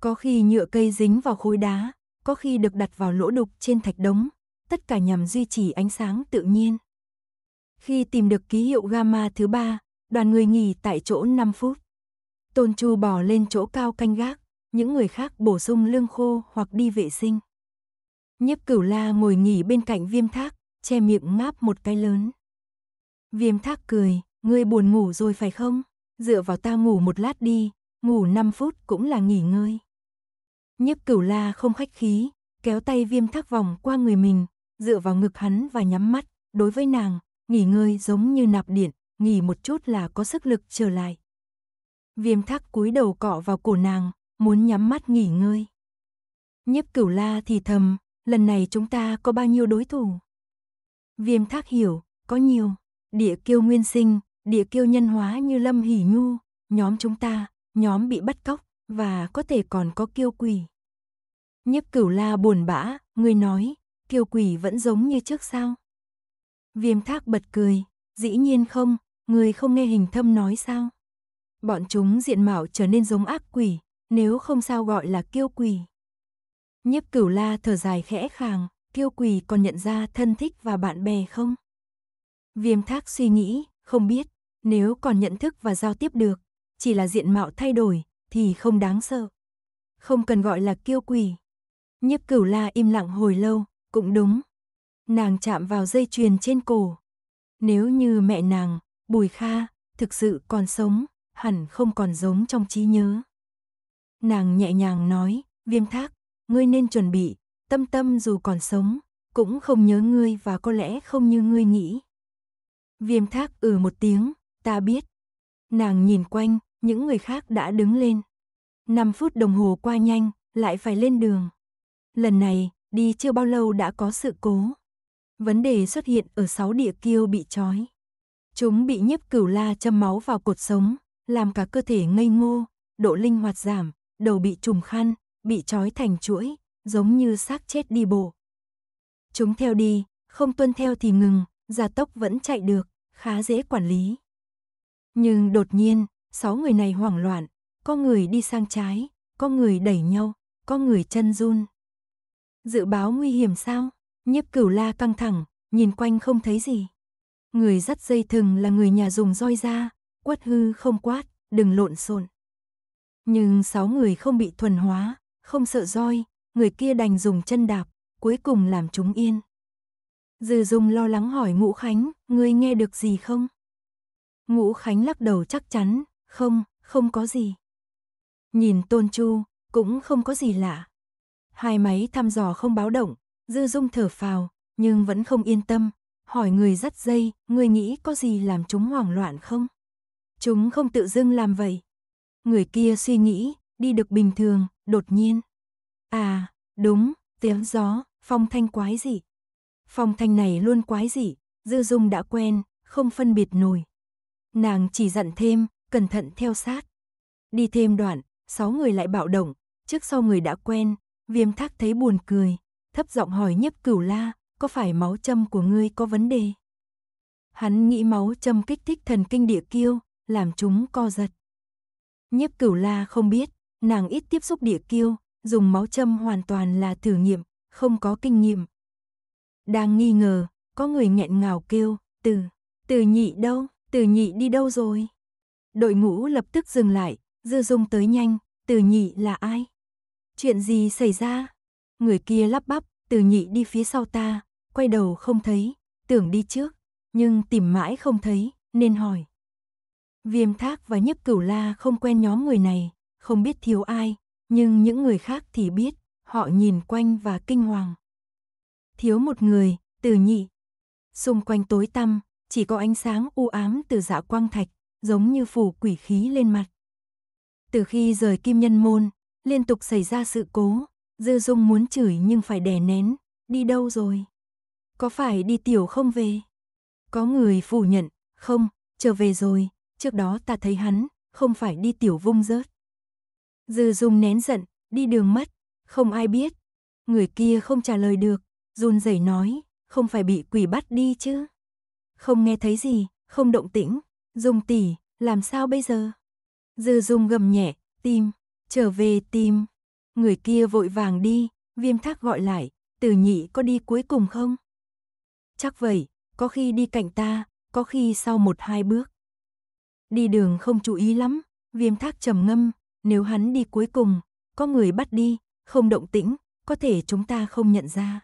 Có khi nhựa cây dính vào khối đá, có khi được đặt vào lỗ đục trên thạch đống, tất cả nhằm duy trì ánh sáng tự nhiên. Khi tìm được ký hiệu gamma thứ ba, đoàn người nghỉ tại chỗ 5 phút. Tôn Chu bò lên chỗ cao canh gác, những người khác bổ sung lương khô hoặc đi vệ sinh. Nhiếp cửu la ngồi nghỉ bên cạnh viêm thác, che miệng ngáp một cái lớn. Viêm thác cười, ngươi buồn ngủ rồi phải không? Dựa vào ta ngủ một lát đi, ngủ 5 phút cũng là nghỉ ngơi. Nhiếp cửu la không khách khí, kéo tay viêm thác vòng qua người mình, dựa vào ngực hắn và nhắm mắt. Đối với nàng, nghỉ ngơi giống như nạp điện, nghỉ một chút là có sức lực trở lại. Viêm thác cúi đầu cọ vào cổ nàng, muốn nhắm mắt nghỉ ngơi. Nhiếp cửu la thì thầm, lần này chúng ta có bao nhiêu đối thủ? Viêm thác hiểu, có nhiều, địa kiêu nguyên sinh, địa kiêu nhân hóa như Lâm Hỷ Nhu, nhóm chúng ta, nhóm bị bắt cóc, và có thể còn có kiêu quỷ. Nhiếp cửu la buồn bã, người nói, kiêu quỷ vẫn giống như trước sao? Viêm thác bật cười, dĩ nhiên không, người không nghe hình thâm nói sao? Bọn chúng diện mạo trở nên giống ác quỷ, nếu không sao gọi là kiêu quỷ. Nhiếp cửu la thở dài khẽ khàng, kiêu quỳ còn nhận ra thân thích và bạn bè không? Viêm thác suy nghĩ, không biết, nếu còn nhận thức và giao tiếp được, chỉ là diện mạo thay đổi, thì không đáng sợ. Không cần gọi là kiêu quỳ. Nhiếp cửu la im lặng hồi lâu, cũng đúng. Nàng chạm vào dây chuyền trên cổ. Nếu như mẹ nàng, Bùi Kha, thực sự còn sống, hẳn không còn giống trong trí nhớ. Nàng nhẹ nhàng nói, viêm thác, ngươi nên chuẩn bị, tâm tâm dù còn sống, cũng không nhớ ngươi và có lẽ không như ngươi nghĩ. Viêm thác ừ một tiếng, ta biết. Nàng nhìn quanh, những người khác đã đứng lên. Năm phút đồng hồ qua nhanh, lại phải lên đường. Lần này, đi chưa bao lâu đã có sự cố. Vấn đề xuất hiện ở sáu địa kiêu bị trói. Chúng bị nhấp cửu la châm máu vào cột sống, làm cả cơ thể ngây ngô, độ linh hoạt giảm, đầu bị trùng khăn, bị trói thành chuỗi, giống như xác chết đi bộ. Chúng theo đi, không tuân theo thì ngừng, gia tốc vẫn chạy được, khá dễ quản lý. Nhưng đột nhiên, sáu người này hoảng loạn, có người đi sang trái, có người đẩy nhau, có người chân run. Dự báo nguy hiểm sao? Nhiếp cửu la căng thẳng, nhìn quanh không thấy gì. Người dắt dây thừng là người nhà dùng roi ra, quất hư không quát, đừng lộn xộn. Nhưng sáu người không bị thuần hóa, không sợ roi, người kia đành dùng chân đạp, cuối cùng làm chúng yên. Dư Dung lo lắng hỏi Ngũ Khánh, ngươi nghe được gì không? Ngũ Khánh lắc đầu chắc chắn, không, không có gì. Nhìn Tôn Chu, cũng không có gì lạ. Hai máy thăm dò không báo động, Dư Dung thở phào, nhưng vẫn không yên tâm, hỏi người dắt dây, người nghĩ có gì làm chúng hoảng loạn không? Chúng không tự dưng làm vậy. Người kia suy nghĩ, đi được bình thường, đột nhiên. À, đúng, tiếng gió, phong thanh quái gì? Phong thanh này luôn quái gì, Dư Dung đã quen, không phân biệt nổi. Nàng chỉ dặn thêm, cẩn thận theo sát. Đi thêm đoạn, sáu người lại bạo động, trước sau người đã quen, viêm thác thấy buồn cười, thấp giọng hỏi nhiếp cửu la, có phải máu châm của ngươi có vấn đề? Hắn nghĩ máu châm kích thích thần kinh địa kiêu, làm chúng co giật. Nhiếp cửu la không biết, nàng ít tiếp xúc địa kiêu, dùng máu châm hoàn toàn là thử nghiệm, không có kinh nghiệm. Đang nghi ngờ, có người nghẹn ngào kêu, từ, từ nhị đâu, từ nhị đi đâu rồi? Đội ngũ lập tức dừng lại, dư dung tới nhanh, từ nhị là ai? Chuyện gì xảy ra? Người kia lắp bắp, từ nhị đi phía sau ta, quay đầu không thấy, tưởng đi trước, nhưng tìm mãi không thấy, nên hỏi. Viêm thác và nhấp cửu la không quen nhóm người này, không biết thiếu ai, nhưng những người khác thì biết, họ nhìn quanh và kinh hoàng. Thiếu một người, từ nhị. Xung quanh tối tăm, chỉ có ánh sáng u ám từ dạ quang thạch, giống như phủ quỷ khí lên mặt. Từ khi rời kim nhân môn, liên tục xảy ra sự cố, Dư Dung muốn chửi nhưng phải đè nén, đi đâu rồi? Có phải đi tiểu không về? Có người phủ nhận, không, trở về rồi, trước đó ta thấy hắn, không phải đi tiểu vung rớt. Dư Dung nén giận, đi đường mất, không ai biết. Người kia không trả lời được, run rẩy nói, không phải bị quỷ bắt đi chứ. Không nghe thấy gì, không động tĩnh, Dung tỷ, làm sao bây giờ? Dư Dung gầm nhẹ, tim, trở về tim. Người kia vội vàng đi, Viêm Thác gọi lại, Từ Nhị có đi cuối cùng không? Chắc vậy, có khi đi cạnh ta, có khi sau một hai bước. Đi đường không chú ý lắm, Viêm Thác trầm ngâm, nếu hắn đi cuối cùng, có người bắt đi, không động tĩnh, có thể chúng ta không nhận ra.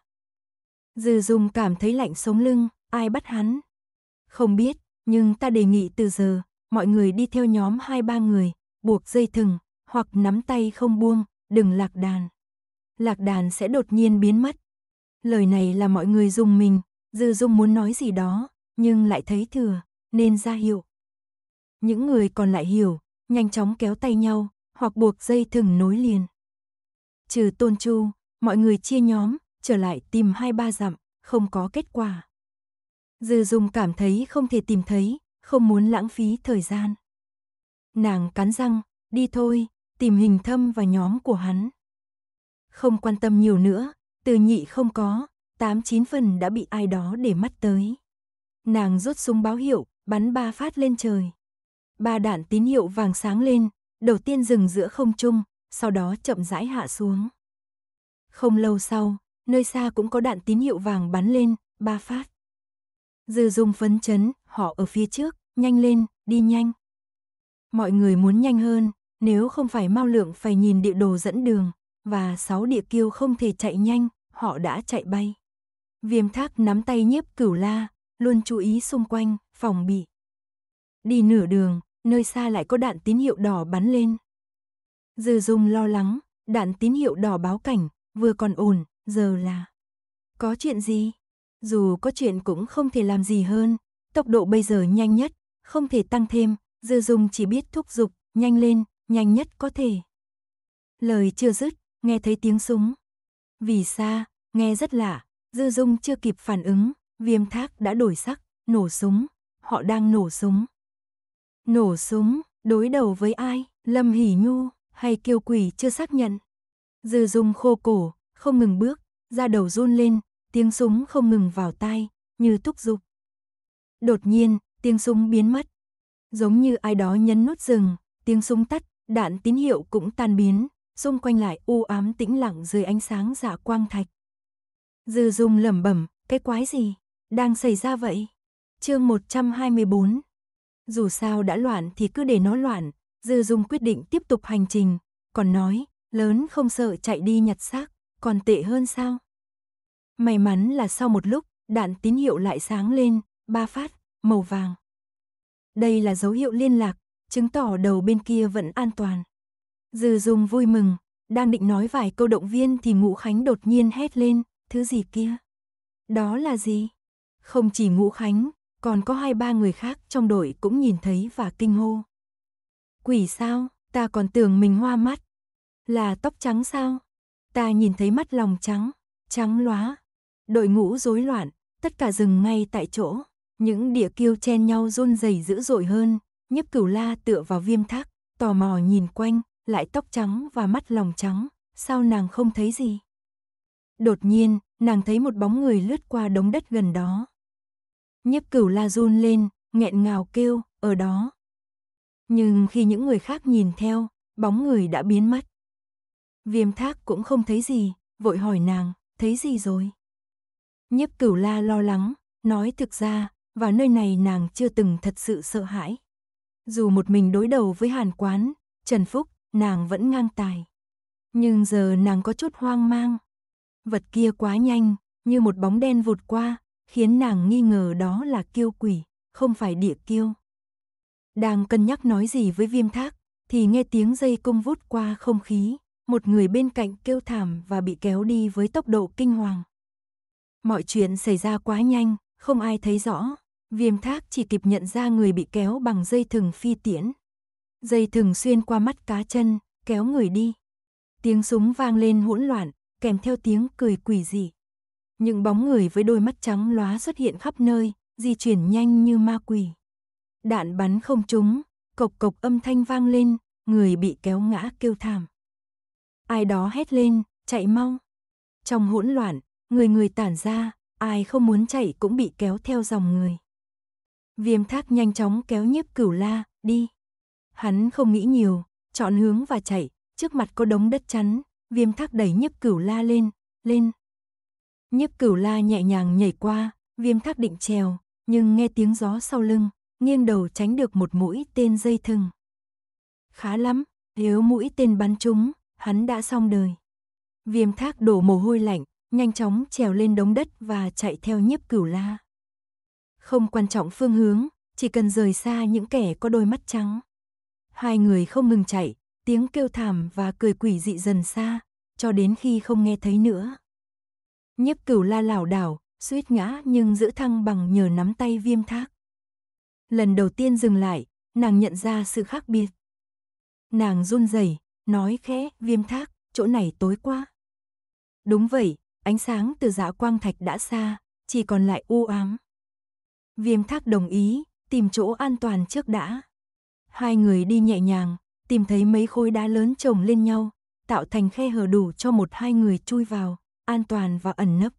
Dư Dung cảm thấy lạnh sống lưng, ai bắt hắn? Không biết, nhưng ta đề nghị từ giờ, mọi người đi theo nhóm hai ba người, buộc dây thừng, hoặc nắm tay không buông, đừng lạc đàn. Lạc đàn sẽ đột nhiên biến mất. Lời này là mọi người dùng mình, Dư Dung muốn nói gì đó, nhưng lại thấy thừa, nên ra hiệu. Những người còn lại hiểu, nhanh chóng kéo tay nhau, hoặc buộc dây thừng nối liền. Trừ Tôn Chu, mọi người chia nhóm, trở lại tìm hai ba dặm, không có kết quả. Dư dùng cảm thấy không thể tìm thấy, không muốn lãng phí thời gian. Nàng cắn răng, đi thôi, tìm hình thâm và nhóm của hắn. Không quan tâm nhiều nữa, từ nhị không có, tám chín phần đã bị ai đó để mắt tới. Nàng rút súng báo hiệu, bắn ba phát lên trời. Ba đạn tín hiệu vàng sáng lên, đầu tiên dừng giữa không trung, sau đó chậm rãi hạ xuống. Không lâu sau, nơi xa cũng có đạn tín hiệu vàng bắn lên, ba phát. Dư dùng phấn chấn, họ ở phía trước, nhanh lên, đi nhanh. Mọi người muốn nhanh hơn, nếu không phải mau lượng phải nhìn địa đồ dẫn đường, và sáu địa kiêu không thể chạy nhanh, họ đã chạy bay. Viêm thác nắm tay nhiếp cửu la, luôn chú ý xung quanh, phòng bị. Đi nửa đường, nơi xa lại có đạn tín hiệu đỏ bắn lên. Dư Dung lo lắng, đạn tín hiệu đỏ báo cảnh, vừa còn ổn, giờ là có chuyện gì? Dù có chuyện cũng không thể làm gì hơn, tốc độ bây giờ nhanh nhất, không thể tăng thêm, Dư Dung chỉ biết thúc giục, nhanh lên, nhanh nhất có thể. Lời chưa dứt, nghe thấy tiếng súng. Vì xa, nghe rất lạ, Dư Dung chưa kịp phản ứng, Viêm Thác đã đổi sắc, nổ súng, họ đang nổ súng nổ súng, đối đầu với ai, Lâm Hỷ Nhu, hay kiêu quỷ chưa xác nhận. Dư dung khô cổ, không ngừng bước, da đầu run lên, tiếng súng không ngừng vào tai, như thúc giục. Đột nhiên, tiếng súng biến mất. Giống như ai đó nhấn nút dừng, tiếng súng tắt, đạn tín hiệu cũng tan biến, xung quanh lại u ám tĩnh lặng dưới ánh sáng dạ quang thạch. Dư dung lẩm bẩm, cái quái gì, đang xảy ra vậy? Chương 124 dù sao đã loạn thì cứ để nó loạn, Dư Dung quyết định tiếp tục hành trình, còn nói, lớn không sợ chạy đi nhặt xác, còn tệ hơn sao? May mắn là sau một lúc, đạn tín hiệu lại sáng lên, ba phát, màu vàng. Đây là dấu hiệu liên lạc, chứng tỏ đầu bên kia vẫn an toàn. Dư Dung vui mừng, đang định nói vài câu động viên thì Ngũ Khánh đột nhiên hét lên, thứ gì kia? Đó là gì? Không chỉ Ngũ Khánh, còn có hai ba người khác trong đội cũng nhìn thấy và kinh hô. Quỷ sao, ta còn tưởng mình hoa mắt. Là tóc trắng sao? Ta nhìn thấy mắt lòng trắng, trắng lóa. Đội ngũ rối loạn, tất cả dừng ngay tại chỗ. Những địa kiêu chen nhau run rẩy dữ dội hơn, nhấp cửu la tựa vào viêm thác, tò mò nhìn quanh, lại tóc trắng và mắt lòng trắng, sao nàng không thấy gì? Đột nhiên, nàng thấy một bóng người lướt qua đống đất gần đó, Nhiếp cửu la run lên, nghẹn ngào kêu, ở đó. Nhưng khi những người khác nhìn theo, bóng người đã biến mất. Viêm thác cũng không thấy gì, vội hỏi nàng, thấy gì rồi? Nhiếp cửu la lo lắng, nói thực ra, vào nơi này nàng chưa từng thật sự sợ hãi. Dù một mình đối đầu với hàn quán, Trần Phúc, nàng vẫn ngang tài. Nhưng giờ nàng có chút hoang mang. Vật kia quá nhanh, như một bóng đen vụt qua, khiến nàng nghi ngờ đó là kiêu quỷ, không phải địa kiêu. Đang cân nhắc nói gì với viêm thác, thì nghe tiếng dây cung vút qua không khí, một người bên cạnh kêu thảm và bị kéo đi với tốc độ kinh hoàng. Mọi chuyện xảy ra quá nhanh, không ai thấy rõ, viêm thác chỉ kịp nhận ra người bị kéo bằng dây thừng phi tiễn. Dây thừng xuyên qua mắt cá chân, kéo người đi. Tiếng súng vang lên hỗn loạn, kèm theo tiếng cười quỷ dị. Những bóng người với đôi mắt trắng lóa xuất hiện khắp nơi, di chuyển nhanh như ma quỷ. Đạn bắn không trúng, cộc cộc âm thanh vang lên, người bị kéo ngã kêu thảm. Ai đó hét lên, chạy mau. Trong hỗn loạn, người người tản ra, ai không muốn chạy cũng bị kéo theo dòng người. Viêm thác nhanh chóng kéo nhiếp cửu la, đi. Hắn không nghĩ nhiều, chọn hướng và chạy, trước mặt có đống đất chắn, viêm thác đẩy nhiếp cửu la lên, lên, Nhiếp cửu la nhẹ nhàng nhảy qua, viêm thác định trèo, nhưng nghe tiếng gió sau lưng, nghiêng đầu tránh được một mũi tên dây thừng. Khá lắm, nếu mũi tên bắn trúng, hắn đã xong đời. Viêm thác đổ mồ hôi lạnh, nhanh chóng trèo lên đống đất và chạy theo nhiếp cửu la. Không quan trọng phương hướng, chỉ cần rời xa những kẻ có đôi mắt trắng. Hai người không ngừng chạy, tiếng kêu thảm và cười quỷ dị dần xa, cho đến khi không nghe thấy nữa. Nhiếp cửu la lảo đảo, suýt ngã nhưng giữ thăng bằng nhờ nắm tay viêm thác. Lần đầu tiên dừng lại, nàng nhận ra sự khác biệt. Nàng run rẩy, nói khẽ, viêm thác, chỗ này tối quá. Đúng vậy, ánh sáng từ dạ quang thạch đã xa, chỉ còn lại u ám. Viêm thác đồng ý, tìm chỗ an toàn trước đã. Hai người đi nhẹ nhàng, tìm thấy mấy khối đá lớn chồng lên nhau, tạo thành khe hở đủ cho một hai người chui vào an toàn và ẩn nấp.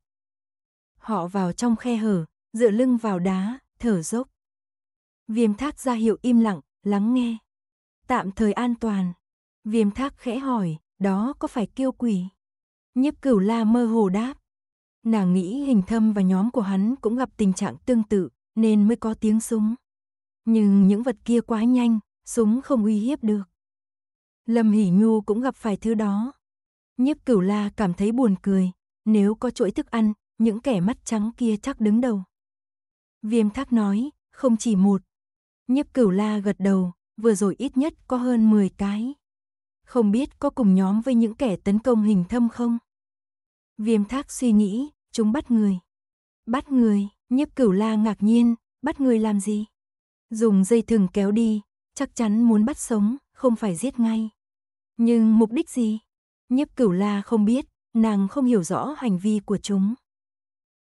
Họ vào trong khe hở, dựa lưng vào đá, thở dốc. Viêm thác ra hiệu im lặng, lắng nghe. Tạm thời an toàn. Viêm thác khẽ hỏi, đó có phải kiêu quỷ? Nhiếp cửu la mơ hồ đáp. Nàng nghĩ hình thâm và nhóm của hắn cũng gặp tình trạng tương tự, nên mới có tiếng súng. Nhưng những vật kia quá nhanh, súng không uy hiếp được. Lâm Hỷ Nhu cũng gặp phải thứ đó. Nhiếp cửu la cảm thấy buồn cười, nếu có chuỗi thức ăn, những kẻ mắt trắng kia chắc đứng đầu. Viêm thác nói, không chỉ một. Nhiếp cửu la gật đầu, vừa rồi ít nhất có hơn 10 cái. Không biết có cùng nhóm với những kẻ tấn công hình thâm không? Viêm thác suy nghĩ, chúng bắt người. Bắt người, nhiếp cửu la ngạc nhiên, bắt người làm gì? Dùng dây thừng kéo đi, chắc chắn muốn bắt sống, không phải giết ngay. Nhưng mục đích gì? Nhiếp cửu la không biết, nàng không hiểu rõ hành vi của chúng.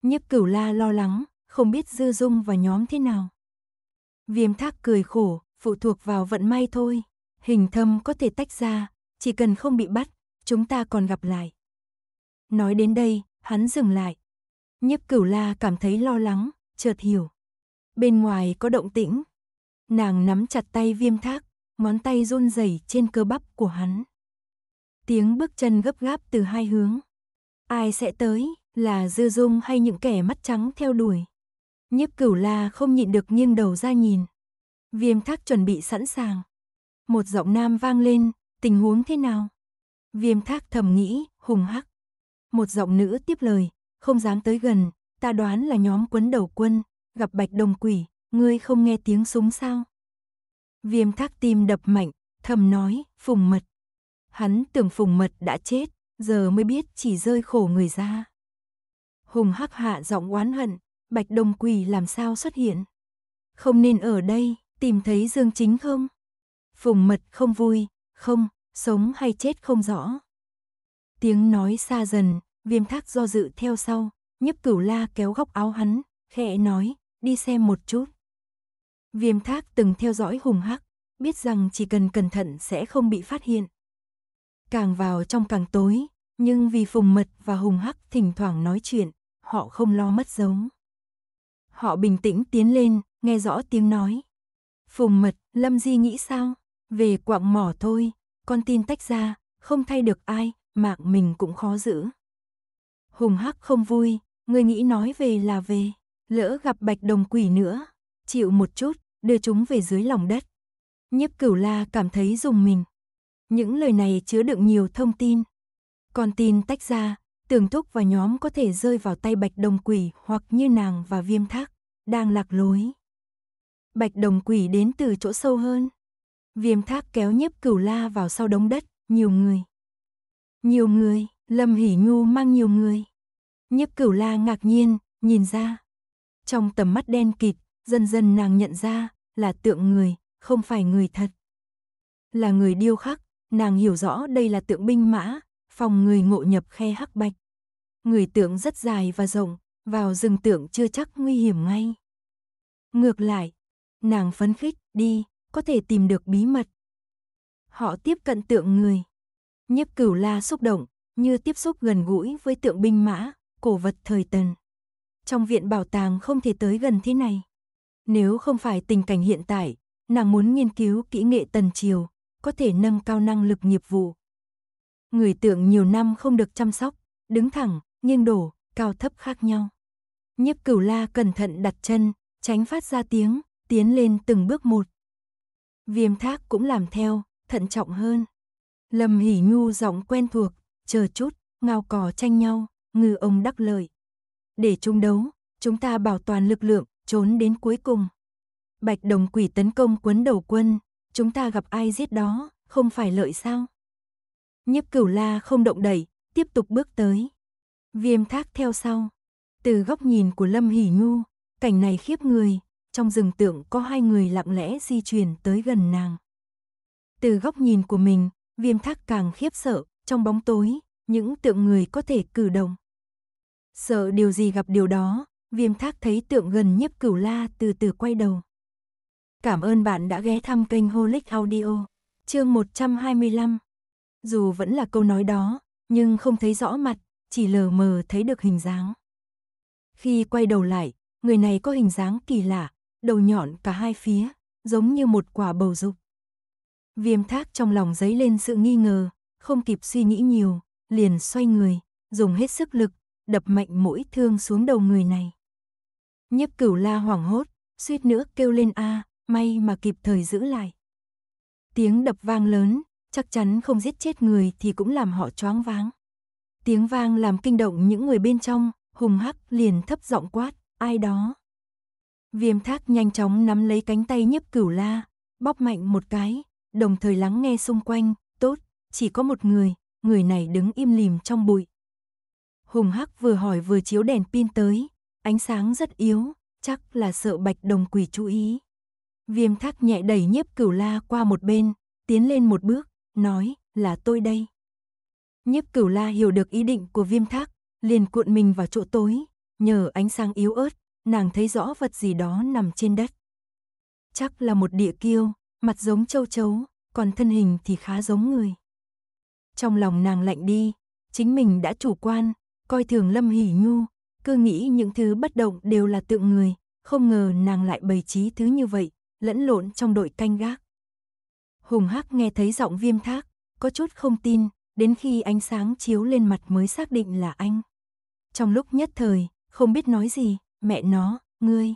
Nhiếp cửu la lo lắng, không biết dư dung và nhóm thế nào. Viêm thác cười khổ, phụ thuộc vào vận may thôi. Hình thâm có thể tách ra, chỉ cần không bị bắt, chúng ta còn gặp lại. Nói đến đây, hắn dừng lại. Nhiếp cửu la cảm thấy lo lắng, chợt hiểu. Bên ngoài có động tĩnh. Nàng nắm chặt tay viêm thác, ngón tay run rẩy trên cơ bắp của hắn tiếng bước chân gấp gáp từ hai hướng. Ai sẽ tới, là Dư Dung hay những kẻ mắt trắng theo đuổi? Nhiếp cửu la không nhịn được nghiêng đầu ra nhìn. Viêm thác chuẩn bị sẵn sàng. Một giọng nam vang lên, tình huống thế nào? Viêm thác thầm nghĩ, hùng hắc. Một giọng nữ tiếp lời, không dám tới gần, ta đoán là nhóm quấn đầu quân, gặp bạch đồng quỷ, ngươi không nghe tiếng súng sao? Viêm thác tim đập mạnh, thầm nói, phùng mật, Hắn tưởng Phùng Mật đã chết, giờ mới biết chỉ rơi khổ người ra. Hùng hắc hạ giọng oán hận, Bạch Đông Quỳ làm sao xuất hiện? Không nên ở đây, tìm thấy Dương Chính không? Phùng Mật không vui, không, sống hay chết không rõ. Tiếng nói xa dần, viêm thác do dự theo sau, nhấp cửu la kéo góc áo hắn, khẽ nói, đi xem một chút. Viêm thác từng theo dõi hùng hắc, biết rằng chỉ cần cẩn thận sẽ không bị phát hiện, Càng vào trong càng tối, nhưng vì Phùng Mật và Hùng Hắc thỉnh thoảng nói chuyện, họ không lo mất dấu. Họ bình tĩnh tiến lên, nghe rõ tiếng nói. Phùng Mật, Lâm Di nghĩ sao? Về quạng mỏ thôi, con tin tách ra, không thay được ai, mạng mình cũng khó giữ. Hùng Hắc không vui, người nghĩ nói về là về, lỡ gặp bạch đồng quỷ nữa, chịu một chút, đưa chúng về dưới lòng đất. Nhiếp cửu la cảm thấy dùng mình, những lời này chứa đựng nhiều thông tin. Con tin tách ra, tưởng thúc và nhóm có thể rơi vào tay bạch đồng quỷ hoặc như nàng và viêm thác, đang lạc lối. Bạch đồng quỷ đến từ chỗ sâu hơn. Viêm thác kéo nhiếp cửu la vào sau đống đất, nhiều người. Nhiều người, Lâm hỉ Nhu mang nhiều người. Nhiếp cửu la ngạc nhiên, nhìn ra. Trong tầm mắt đen kịt, dần dần nàng nhận ra là tượng người, không phải người thật. Là người điêu khắc, Nàng hiểu rõ đây là tượng binh mã, phòng người ngộ nhập khe hắc bạch. Người tượng rất dài và rộng, vào rừng tượng chưa chắc nguy hiểm ngay. Ngược lại, nàng phấn khích đi, có thể tìm được bí mật. Họ tiếp cận tượng người. Nhiếp cửu la xúc động, như tiếp xúc gần gũi với tượng binh mã, cổ vật thời tần. Trong viện bảo tàng không thể tới gần thế này. Nếu không phải tình cảnh hiện tại, nàng muốn nghiên cứu kỹ nghệ tần triều, có thể nâng cao năng lực nghiệp vụ. Người tượng nhiều năm không được chăm sóc, đứng thẳng, nghiêng đổ, cao thấp khác nhau. Nhiếp cửu la cẩn thận đặt chân, tránh phát ra tiếng, tiến lên từng bước một. Viêm thác cũng làm theo, thận trọng hơn. Lâm hỉ nhu giọng quen thuộc, chờ chút, ngao cò tranh nhau, ngư ông đắc lợi. Để chung đấu, chúng ta bảo toàn lực lượng, trốn đến cuối cùng. Bạch đồng quỷ tấn công quấn đầu quân, chúng ta gặp ai giết đó, không phải lợi sao? Nhiếp cửu la không động đẩy, tiếp tục bước tới. Viêm thác theo sau. Từ góc nhìn của Lâm Hỷ Nhu, cảnh này khiếp người, trong rừng tượng có hai người lặng lẽ di chuyển tới gần nàng. Từ góc nhìn của mình, viêm thác càng khiếp sợ, trong bóng tối, những tượng người có thể cử động. Sợ điều gì gặp điều đó, viêm thác thấy tượng gần nhiếp cửu la từ từ quay đầu. Cảm ơn bạn đã ghé thăm kênh Holic Audio. Chương 125. Dù vẫn là câu nói đó, nhưng không thấy rõ mặt, chỉ lờ mờ thấy được hình dáng. Khi quay đầu lại, người này có hình dáng kỳ lạ, đầu nhọn cả hai phía, giống như một quả bầu dục. Viêm thác trong lòng dấy lên sự nghi ngờ, không kịp suy nghĩ nhiều, liền xoay người, dùng hết sức lực, đập mạnh mũi thương xuống đầu người này. nhấp cửu la hoảng hốt, suýt nữa kêu lên a à, may mà kịp thời giữ lại. Tiếng đập vang lớn, chắc chắn không giết chết người thì cũng làm họ choáng váng. Tiếng vang làm kinh động những người bên trong, hùng hắc liền thấp giọng quát, ai đó. Viêm thác nhanh chóng nắm lấy cánh tay nhiếp cửu la, bóp mạnh một cái, đồng thời lắng nghe xung quanh, tốt, chỉ có một người, người này đứng im lìm trong bụi. Hùng hắc vừa hỏi vừa chiếu đèn pin tới, ánh sáng rất yếu, chắc là sợ bạch đồng quỷ chú ý. Viêm thác nhẹ đẩy nhiếp cửu la qua một bên, tiến lên một bước, nói là tôi đây. Nhiếp cửu la hiểu được ý định của viêm thác, liền cuộn mình vào chỗ tối, nhờ ánh sáng yếu ớt, nàng thấy rõ vật gì đó nằm trên đất. Chắc là một địa kiêu, mặt giống châu chấu, còn thân hình thì khá giống người. Trong lòng nàng lạnh đi, chính mình đã chủ quan, coi thường Lâm hỉ Nhu, cứ nghĩ những thứ bất động đều là tượng người, không ngờ nàng lại bày trí thứ như vậy, lẫn lộn trong đội canh gác. Hùng Hắc nghe thấy giọng viêm thác, có chút không tin, đến khi ánh sáng chiếu lên mặt mới xác định là anh. Trong lúc nhất thời, không biết nói gì, mẹ nó, ngươi.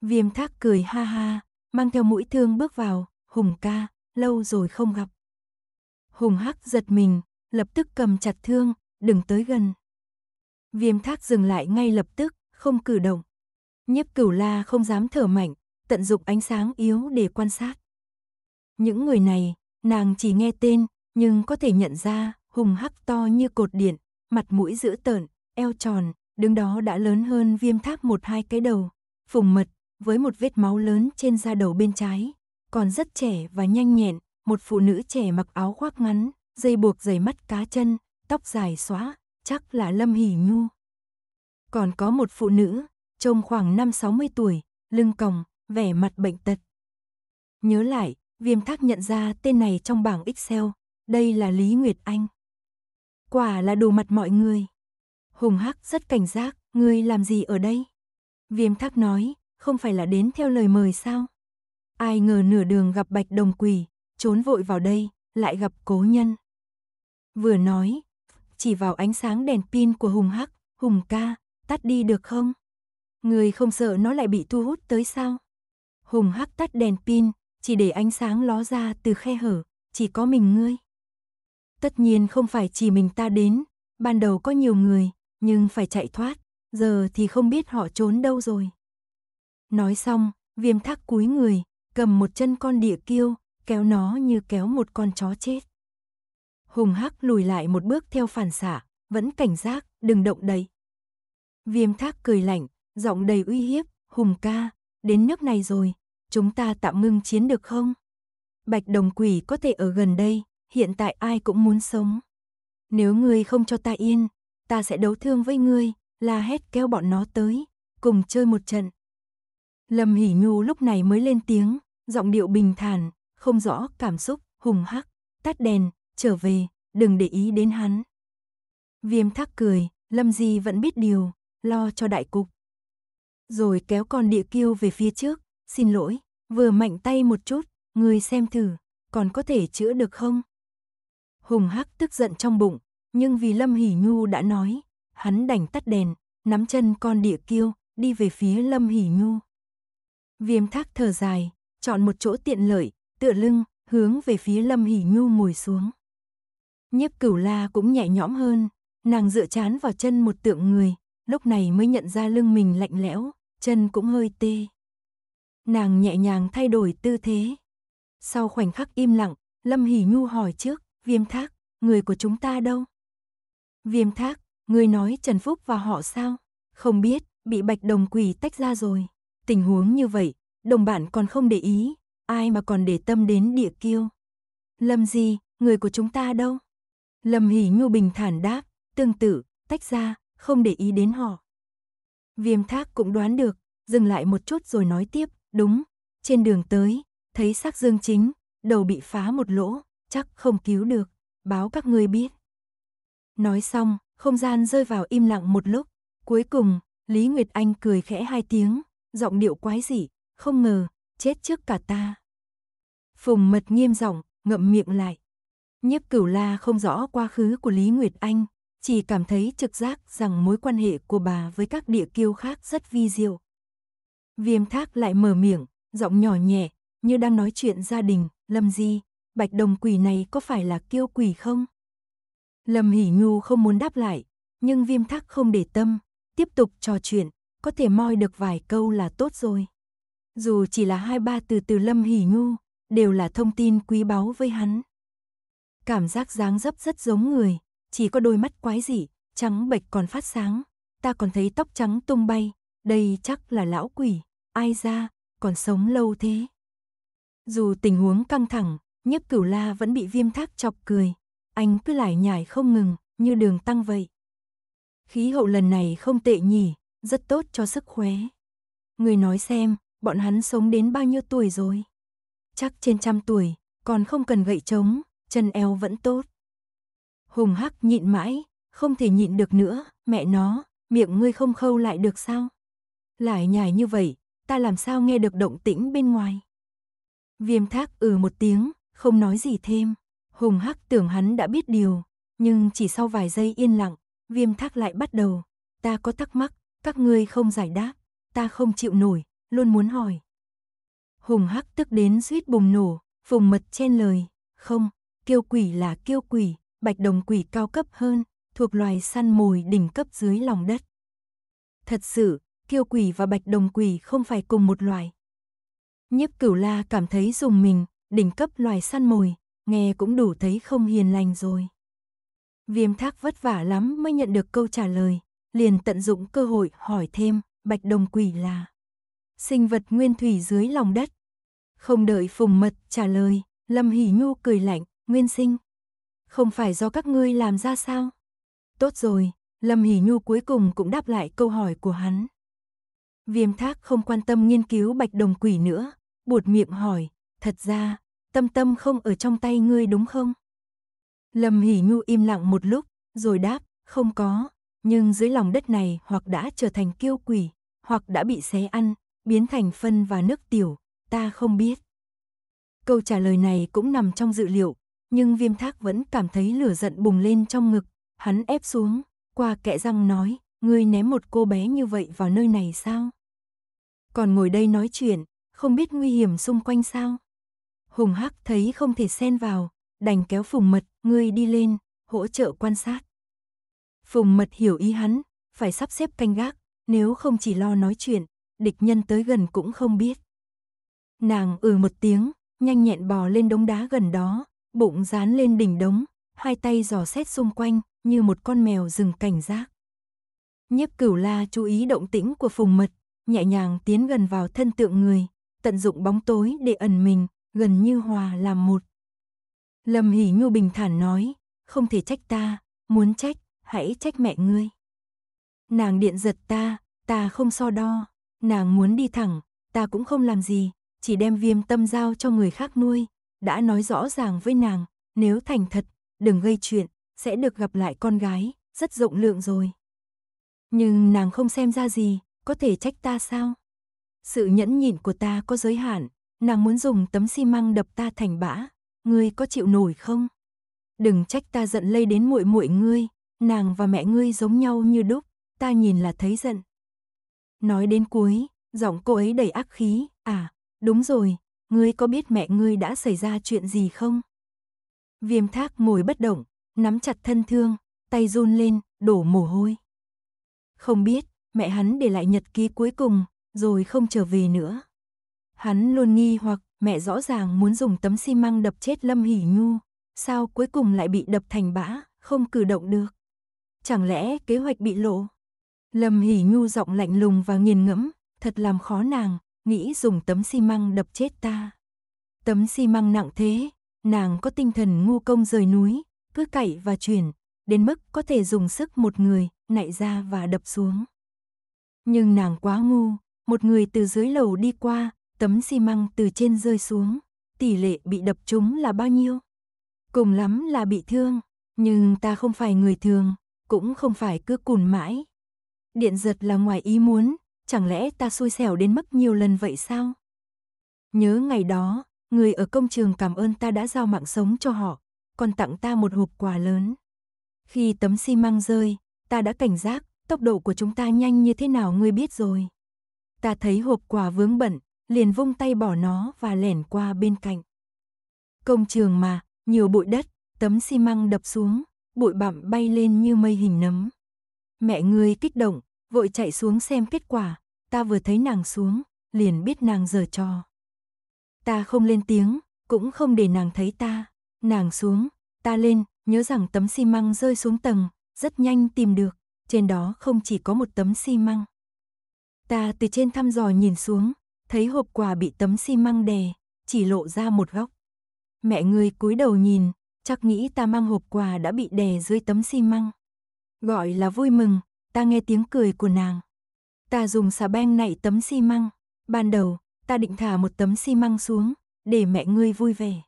Viêm thác cười ha ha, mang theo mũi thương bước vào, Hùng ca, lâu rồi không gặp. Hùng Hắc giật mình, lập tức cầm chặt thương, đừng tới gần. Viêm thác dừng lại ngay lập tức, không cử động. Nhiếp cửu la không dám thở mạnh, tận dụng ánh sáng yếu để quan sát. Những người này, nàng chỉ nghe tên, nhưng có thể nhận ra, hùng hắc to như cột điện, mặt mũi dữ tợn, eo tròn, đứng đó đã lớn hơn viêm tháp một hai cái đầu, phùng mật, với một vết máu lớn trên da đầu bên trái, còn rất trẻ và nhanh nhẹn, một phụ nữ trẻ mặc áo khoác ngắn, dây buộc dày mắt cá chân, tóc dài xóa, chắc là Lâm Hỷ Nhu. Còn có một phụ nữ, trông khoảng 5-60 tuổi, lưng còng, vẻ mặt bệnh tật. Nhớ lại, Viêm Thác nhận ra tên này trong bảng Excel, đây là Lý Nguyệt Anh. Quả là đồ mặt mọi người. Hùng Hắc rất cảnh giác, ngươi làm gì ở đây? Viêm Thác nói, không phải là đến theo lời mời sao? Ai ngờ nửa đường gặp Bạch Đồng Quỷ, trốn vội vào đây, lại gặp cố nhân. Vừa nói, chỉ vào ánh sáng đèn pin của Hùng Hắc, Hùng ca, tắt đi được không? Người không sợ nó lại bị thu hút tới sao? Hùng hắc tắt đèn pin, chỉ để ánh sáng ló ra từ khe hở, chỉ có mình ngươi. Tất nhiên không phải chỉ mình ta đến, ban đầu có nhiều người, nhưng phải chạy thoát, giờ thì không biết họ trốn đâu rồi. Nói xong, viêm Thác cúi người, cầm một chân con địa kiêu, kéo nó như kéo một con chó chết. Hùng hắc lùi lại một bước theo phản xạ, vẫn cảnh giác, đừng động đậy. Viêm thác cười lạnh, giọng đầy uy hiếp, Hùng ca, đến nước này rồi, chúng ta tạm ngưng chiến được không? Bạch đồng quỷ có thể ở gần đây, hiện tại ai cũng muốn sống. Nếu ngươi không cho ta yên, ta sẽ đấu thương với ngươi, la hét kéo bọn nó tới, cùng chơi một trận. Lâm Hỷ Nhu lúc này mới lên tiếng, giọng điệu bình thản, không rõ cảm xúc, hùng hắc, tắt đèn, trở về, đừng để ý đến hắn. Viêm thắc cười, Lâm Di vẫn biết điều, lo cho đại cục. Rồi kéo con địa kiêu về phía trước, xin lỗi, Vừa mạnh tay một chút, người xem thử, còn có thể chữa được không? Hùng Hắc tức giận trong bụng, nhưng vì Lâm Hỷ Nhu đã nói, hắn đành tắt đèn, nắm chân con địa kiêu, đi về phía Lâm Hỷ Nhu. Viêm thác thở dài, chọn một chỗ tiện lợi, tựa lưng, hướng về phía Lâm Hỷ Nhu ngồi xuống. Nhiếp cửu la cũng nhẹ nhõm hơn, nàng dựa chán vào chân một tượng người, lúc này mới nhận ra lưng mình lạnh lẽo, chân cũng hơi tê nàng nhẹ nhàng thay đổi tư thế. Sau khoảnh khắc im lặng, Lâm Hỷ Nhu hỏi trước, viêm thác, người của chúng ta đâu? Viêm thác, người nói Trần Phúc và họ sao? Không biết, bị bạch đồng quỷ tách ra rồi. Tình huống như vậy, đồng bạn còn không để ý, ai mà còn để tâm đến địa kiêu. Lâm gì, người của chúng ta đâu? Lâm Hỷ Nhu bình thản đáp, tương tự, tách ra, không để ý đến họ. Viêm thác cũng đoán được, dừng lại một chút rồi nói tiếp, Đúng, trên đường tới, thấy xác Dương Chính, đầu bị phá một lỗ, chắc không cứu được, báo các ngươi biết. Nói xong, không gian rơi vào im lặng một lúc, cuối cùng, Lý Nguyệt Anh cười khẽ hai tiếng, giọng điệu quái dị, không ngờ, chết trước cả ta. Phùng mật nghiêm giọng, ngậm miệng lại. Nhiếp cửu la không rõ quá khứ của Lý Nguyệt Anh, chỉ cảm thấy trực giác rằng mối quan hệ của bà với các địa kiêu khác rất vi diệu. Viêm thác lại mở miệng, giọng nhỏ nhẹ, như đang nói chuyện gia đình, Lâm Di, bạch đồng quỷ này có phải là kiêu quỷ không? Lâm Hỷ Nhu không muốn đáp lại, nhưng viêm thác không để tâm, tiếp tục trò chuyện, có thể moi được vài câu là tốt rồi. Dù chỉ là hai ba từ từ Lâm Hỷ Nhu, đều là thông tin quý báu với hắn. Cảm giác dáng dấp rất giống người, chỉ có đôi mắt quái dị, trắng bệch còn phát sáng, ta còn thấy tóc trắng tung bay, đây chắc là lão quỷ, ai ra, còn sống lâu thế. Dù tình huống căng thẳng, nhiếp cửu la vẫn bị viêm thác chọc cười, anh cứ lải nhải không ngừng, như đường tăng vậy. Khí hậu lần này không tệ nhỉ, rất tốt cho sức khỏe. Người nói xem, bọn hắn sống đến bao nhiêu tuổi rồi? Chắc trên trăm tuổi, còn không cần gậy trống, chân eo vẫn tốt. Hùng hắc nhịn mãi, không thể nhịn được nữa, mẹ nó, miệng ngươi không khâu lại được sao? Lại nhải như vậy, ta làm sao nghe được động tĩnh bên ngoài. Viêm thác ừ một tiếng, không nói gì thêm. Hùng hắc tưởng hắn đã biết điều, nhưng chỉ sau vài giây yên lặng, viêm thác lại bắt đầu. Ta có thắc mắc, các ngươi không giải đáp, ta không chịu nổi, luôn muốn hỏi. Hùng hắc tức đến suýt bùng nổ, phùng mật chen lời. Không, kiêu quỷ là kiêu quỷ, bạch đồng quỷ cao cấp hơn, thuộc loài săn mồi đỉnh cấp dưới lòng đất. Thật sự, kiêu quỷ và bạch đồng quỷ không phải cùng một loài. Nhiếp cửu la cảm thấy dùng mình, đỉnh cấp loài săn mồi, nghe cũng đủ thấy không hiền lành rồi. Viêm thác vất vả lắm mới nhận được câu trả lời, liền tận dụng cơ hội hỏi thêm, bạch đồng quỷ là sinh vật nguyên thủy dưới lòng đất. Không đợi phùng mật trả lời, Lâm Hỷ Nhu cười lạnh, nguyên sinh. Không phải do các ngươi làm ra sao? Tốt rồi, Lâm Hỷ Nhu cuối cùng cũng đáp lại câu hỏi của hắn. Viêm thác không quan tâm nghiên cứu bạch đồng quỷ nữa, buột miệng hỏi, thật ra, tâm tâm không ở trong tay ngươi đúng không? Lâm Hỉ Nhu im lặng một lúc, rồi đáp, không có, nhưng dưới lòng đất này hoặc đã trở thành kiêu quỷ, hoặc đã bị xé ăn, biến thành phân và nước tiểu, ta không biết. Câu trả lời này cũng nằm trong dự liệu, nhưng viêm thác vẫn cảm thấy lửa giận bùng lên trong ngực, hắn ép xuống, qua kẽ răng nói, ngươi ném một cô bé như vậy vào nơi này sao? Còn ngồi đây nói chuyện, không biết nguy hiểm xung quanh sao? Hùng Hắc thấy không thể xen vào, đành kéo Phùng Mật, ngươi đi lên, hỗ trợ quan sát. Phùng Mật hiểu ý hắn, phải sắp xếp canh gác, nếu không chỉ lo nói chuyện, địch nhân tới gần cũng không biết. Nàng ừ một tiếng, nhanh nhẹn bò lên đống đá gần đó, bụng dán lên đỉnh đống, hai tay dò xét xung quanh như một con mèo rừng cảnh giác. Nhiếp cửu la chú ý động tĩnh của phùng mật, nhẹ nhàng tiến gần vào thân tượng người, tận dụng bóng tối để ẩn mình, gần như hòa làm một. Lâm Hỉ Nhu bình thản nói, không thể trách ta, muốn trách, hãy trách mẹ ngươi. Nàng điện giật ta, ta không so đo, nàng muốn đi thẳng, ta cũng không làm gì, chỉ đem viêm tâm giao cho người khác nuôi, đã nói rõ ràng với nàng, nếu thành thật, đừng gây chuyện, sẽ được gặp lại con gái, rất rộng lượng rồi. Nhưng nàng không xem ra gì, có thể trách ta sao? Sự nhẫn nhịn của ta có giới hạn, nàng muốn dùng tấm xi măng đập ta thành bã, ngươi có chịu nổi không? Đừng trách ta giận lây đến muội muội ngươi, nàng và mẹ ngươi giống nhau như đúc, ta nhìn là thấy giận. Nói đến cuối, giọng cô ấy đầy ác khí, à, đúng rồi, ngươi có biết mẹ ngươi đã xảy ra chuyện gì không? Viêm thác ngồi bất động, nắm chặt thân thương, tay run lên, đổ mồ hôi. Không biết, mẹ hắn để lại nhật ký cuối cùng, rồi không trở về nữa. Hắn luôn nghi hoặc mẹ rõ ràng muốn dùng tấm xi măng đập chết Lâm Hỷ Nhu, sao cuối cùng lại bị đập thành bã, không cử động được. Chẳng lẽ kế hoạch bị lộ? Lâm Hỷ Nhu giọng lạnh lùng và nghiền ngẫm, thật làm khó nàng, nghĩ dùng tấm xi măng đập chết ta. Tấm xi măng nặng thế, nàng có tinh thần ngu công rời núi, cứ cậy và chuyển, đến mức có thể dùng sức một người, nạy ra và đập xuống. Nhưng nàng quá ngu, một người từ dưới lầu đi qua, tấm xi măng từ trên rơi xuống, tỷ lệ bị đập trúng là bao nhiêu? Cùng lắm là bị thương, nhưng ta không phải người thường, cũng không phải cứ cùn mãi. Điện giật là ngoài ý muốn, chẳng lẽ ta xui xẻo đến mức nhiều lần vậy sao? Nhớ ngày đó, người ở công trường cảm ơn ta đã giao mạng sống cho họ, còn tặng ta một hộp quà lớn. Khi tấm xi măng rơi, ta đã cảnh giác, tốc độ của chúng ta nhanh như thế nào ngươi biết rồi. Ta thấy hộp quà vướng bẩn, liền vung tay bỏ nó và lẻn qua bên cạnh. Công trường mà, nhiều bụi đất, tấm xi măng đập xuống, bụi bặm bay lên như mây hình nấm. Mẹ ngươi kích động, vội chạy xuống xem kết quả, ta vừa thấy nàng xuống, liền biết nàng giờ trò. Ta không lên tiếng, cũng không để nàng thấy ta, nàng xuống, ta lên, nhớ rằng tấm xi măng rơi xuống tầng, rất nhanh tìm được, trên đó không chỉ có một tấm xi măng. Ta từ trên thăm dò nhìn xuống, thấy hộp quà bị tấm xi măng đè, chỉ lộ ra một góc. Mẹ người cúi đầu nhìn, chắc nghĩ ta mang hộp quà đã bị đè dưới tấm xi măng. Gọi là vui mừng, ta nghe tiếng cười của nàng. Ta dùng xà beng nảy tấm xi măng, ban đầu ta định thả một tấm xi măng xuống để mẹ ngươi vui vẻ.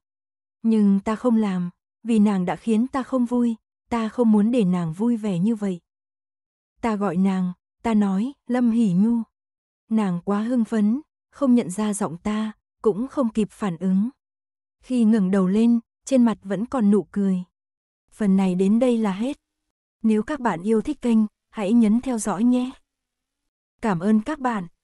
Nhưng ta không làm, vì nàng đã khiến ta không vui, ta không muốn để nàng vui vẻ như vậy. Ta gọi nàng, ta nói, Lâm Hỷ Nhu. Nàng quá hưng phấn, không nhận ra giọng ta, cũng không kịp phản ứng. Khi ngẩng đầu lên, trên mặt vẫn còn nụ cười. Phần này đến đây là hết. Nếu các bạn yêu thích kênh, hãy nhấn theo dõi nhé. Cảm ơn các bạn.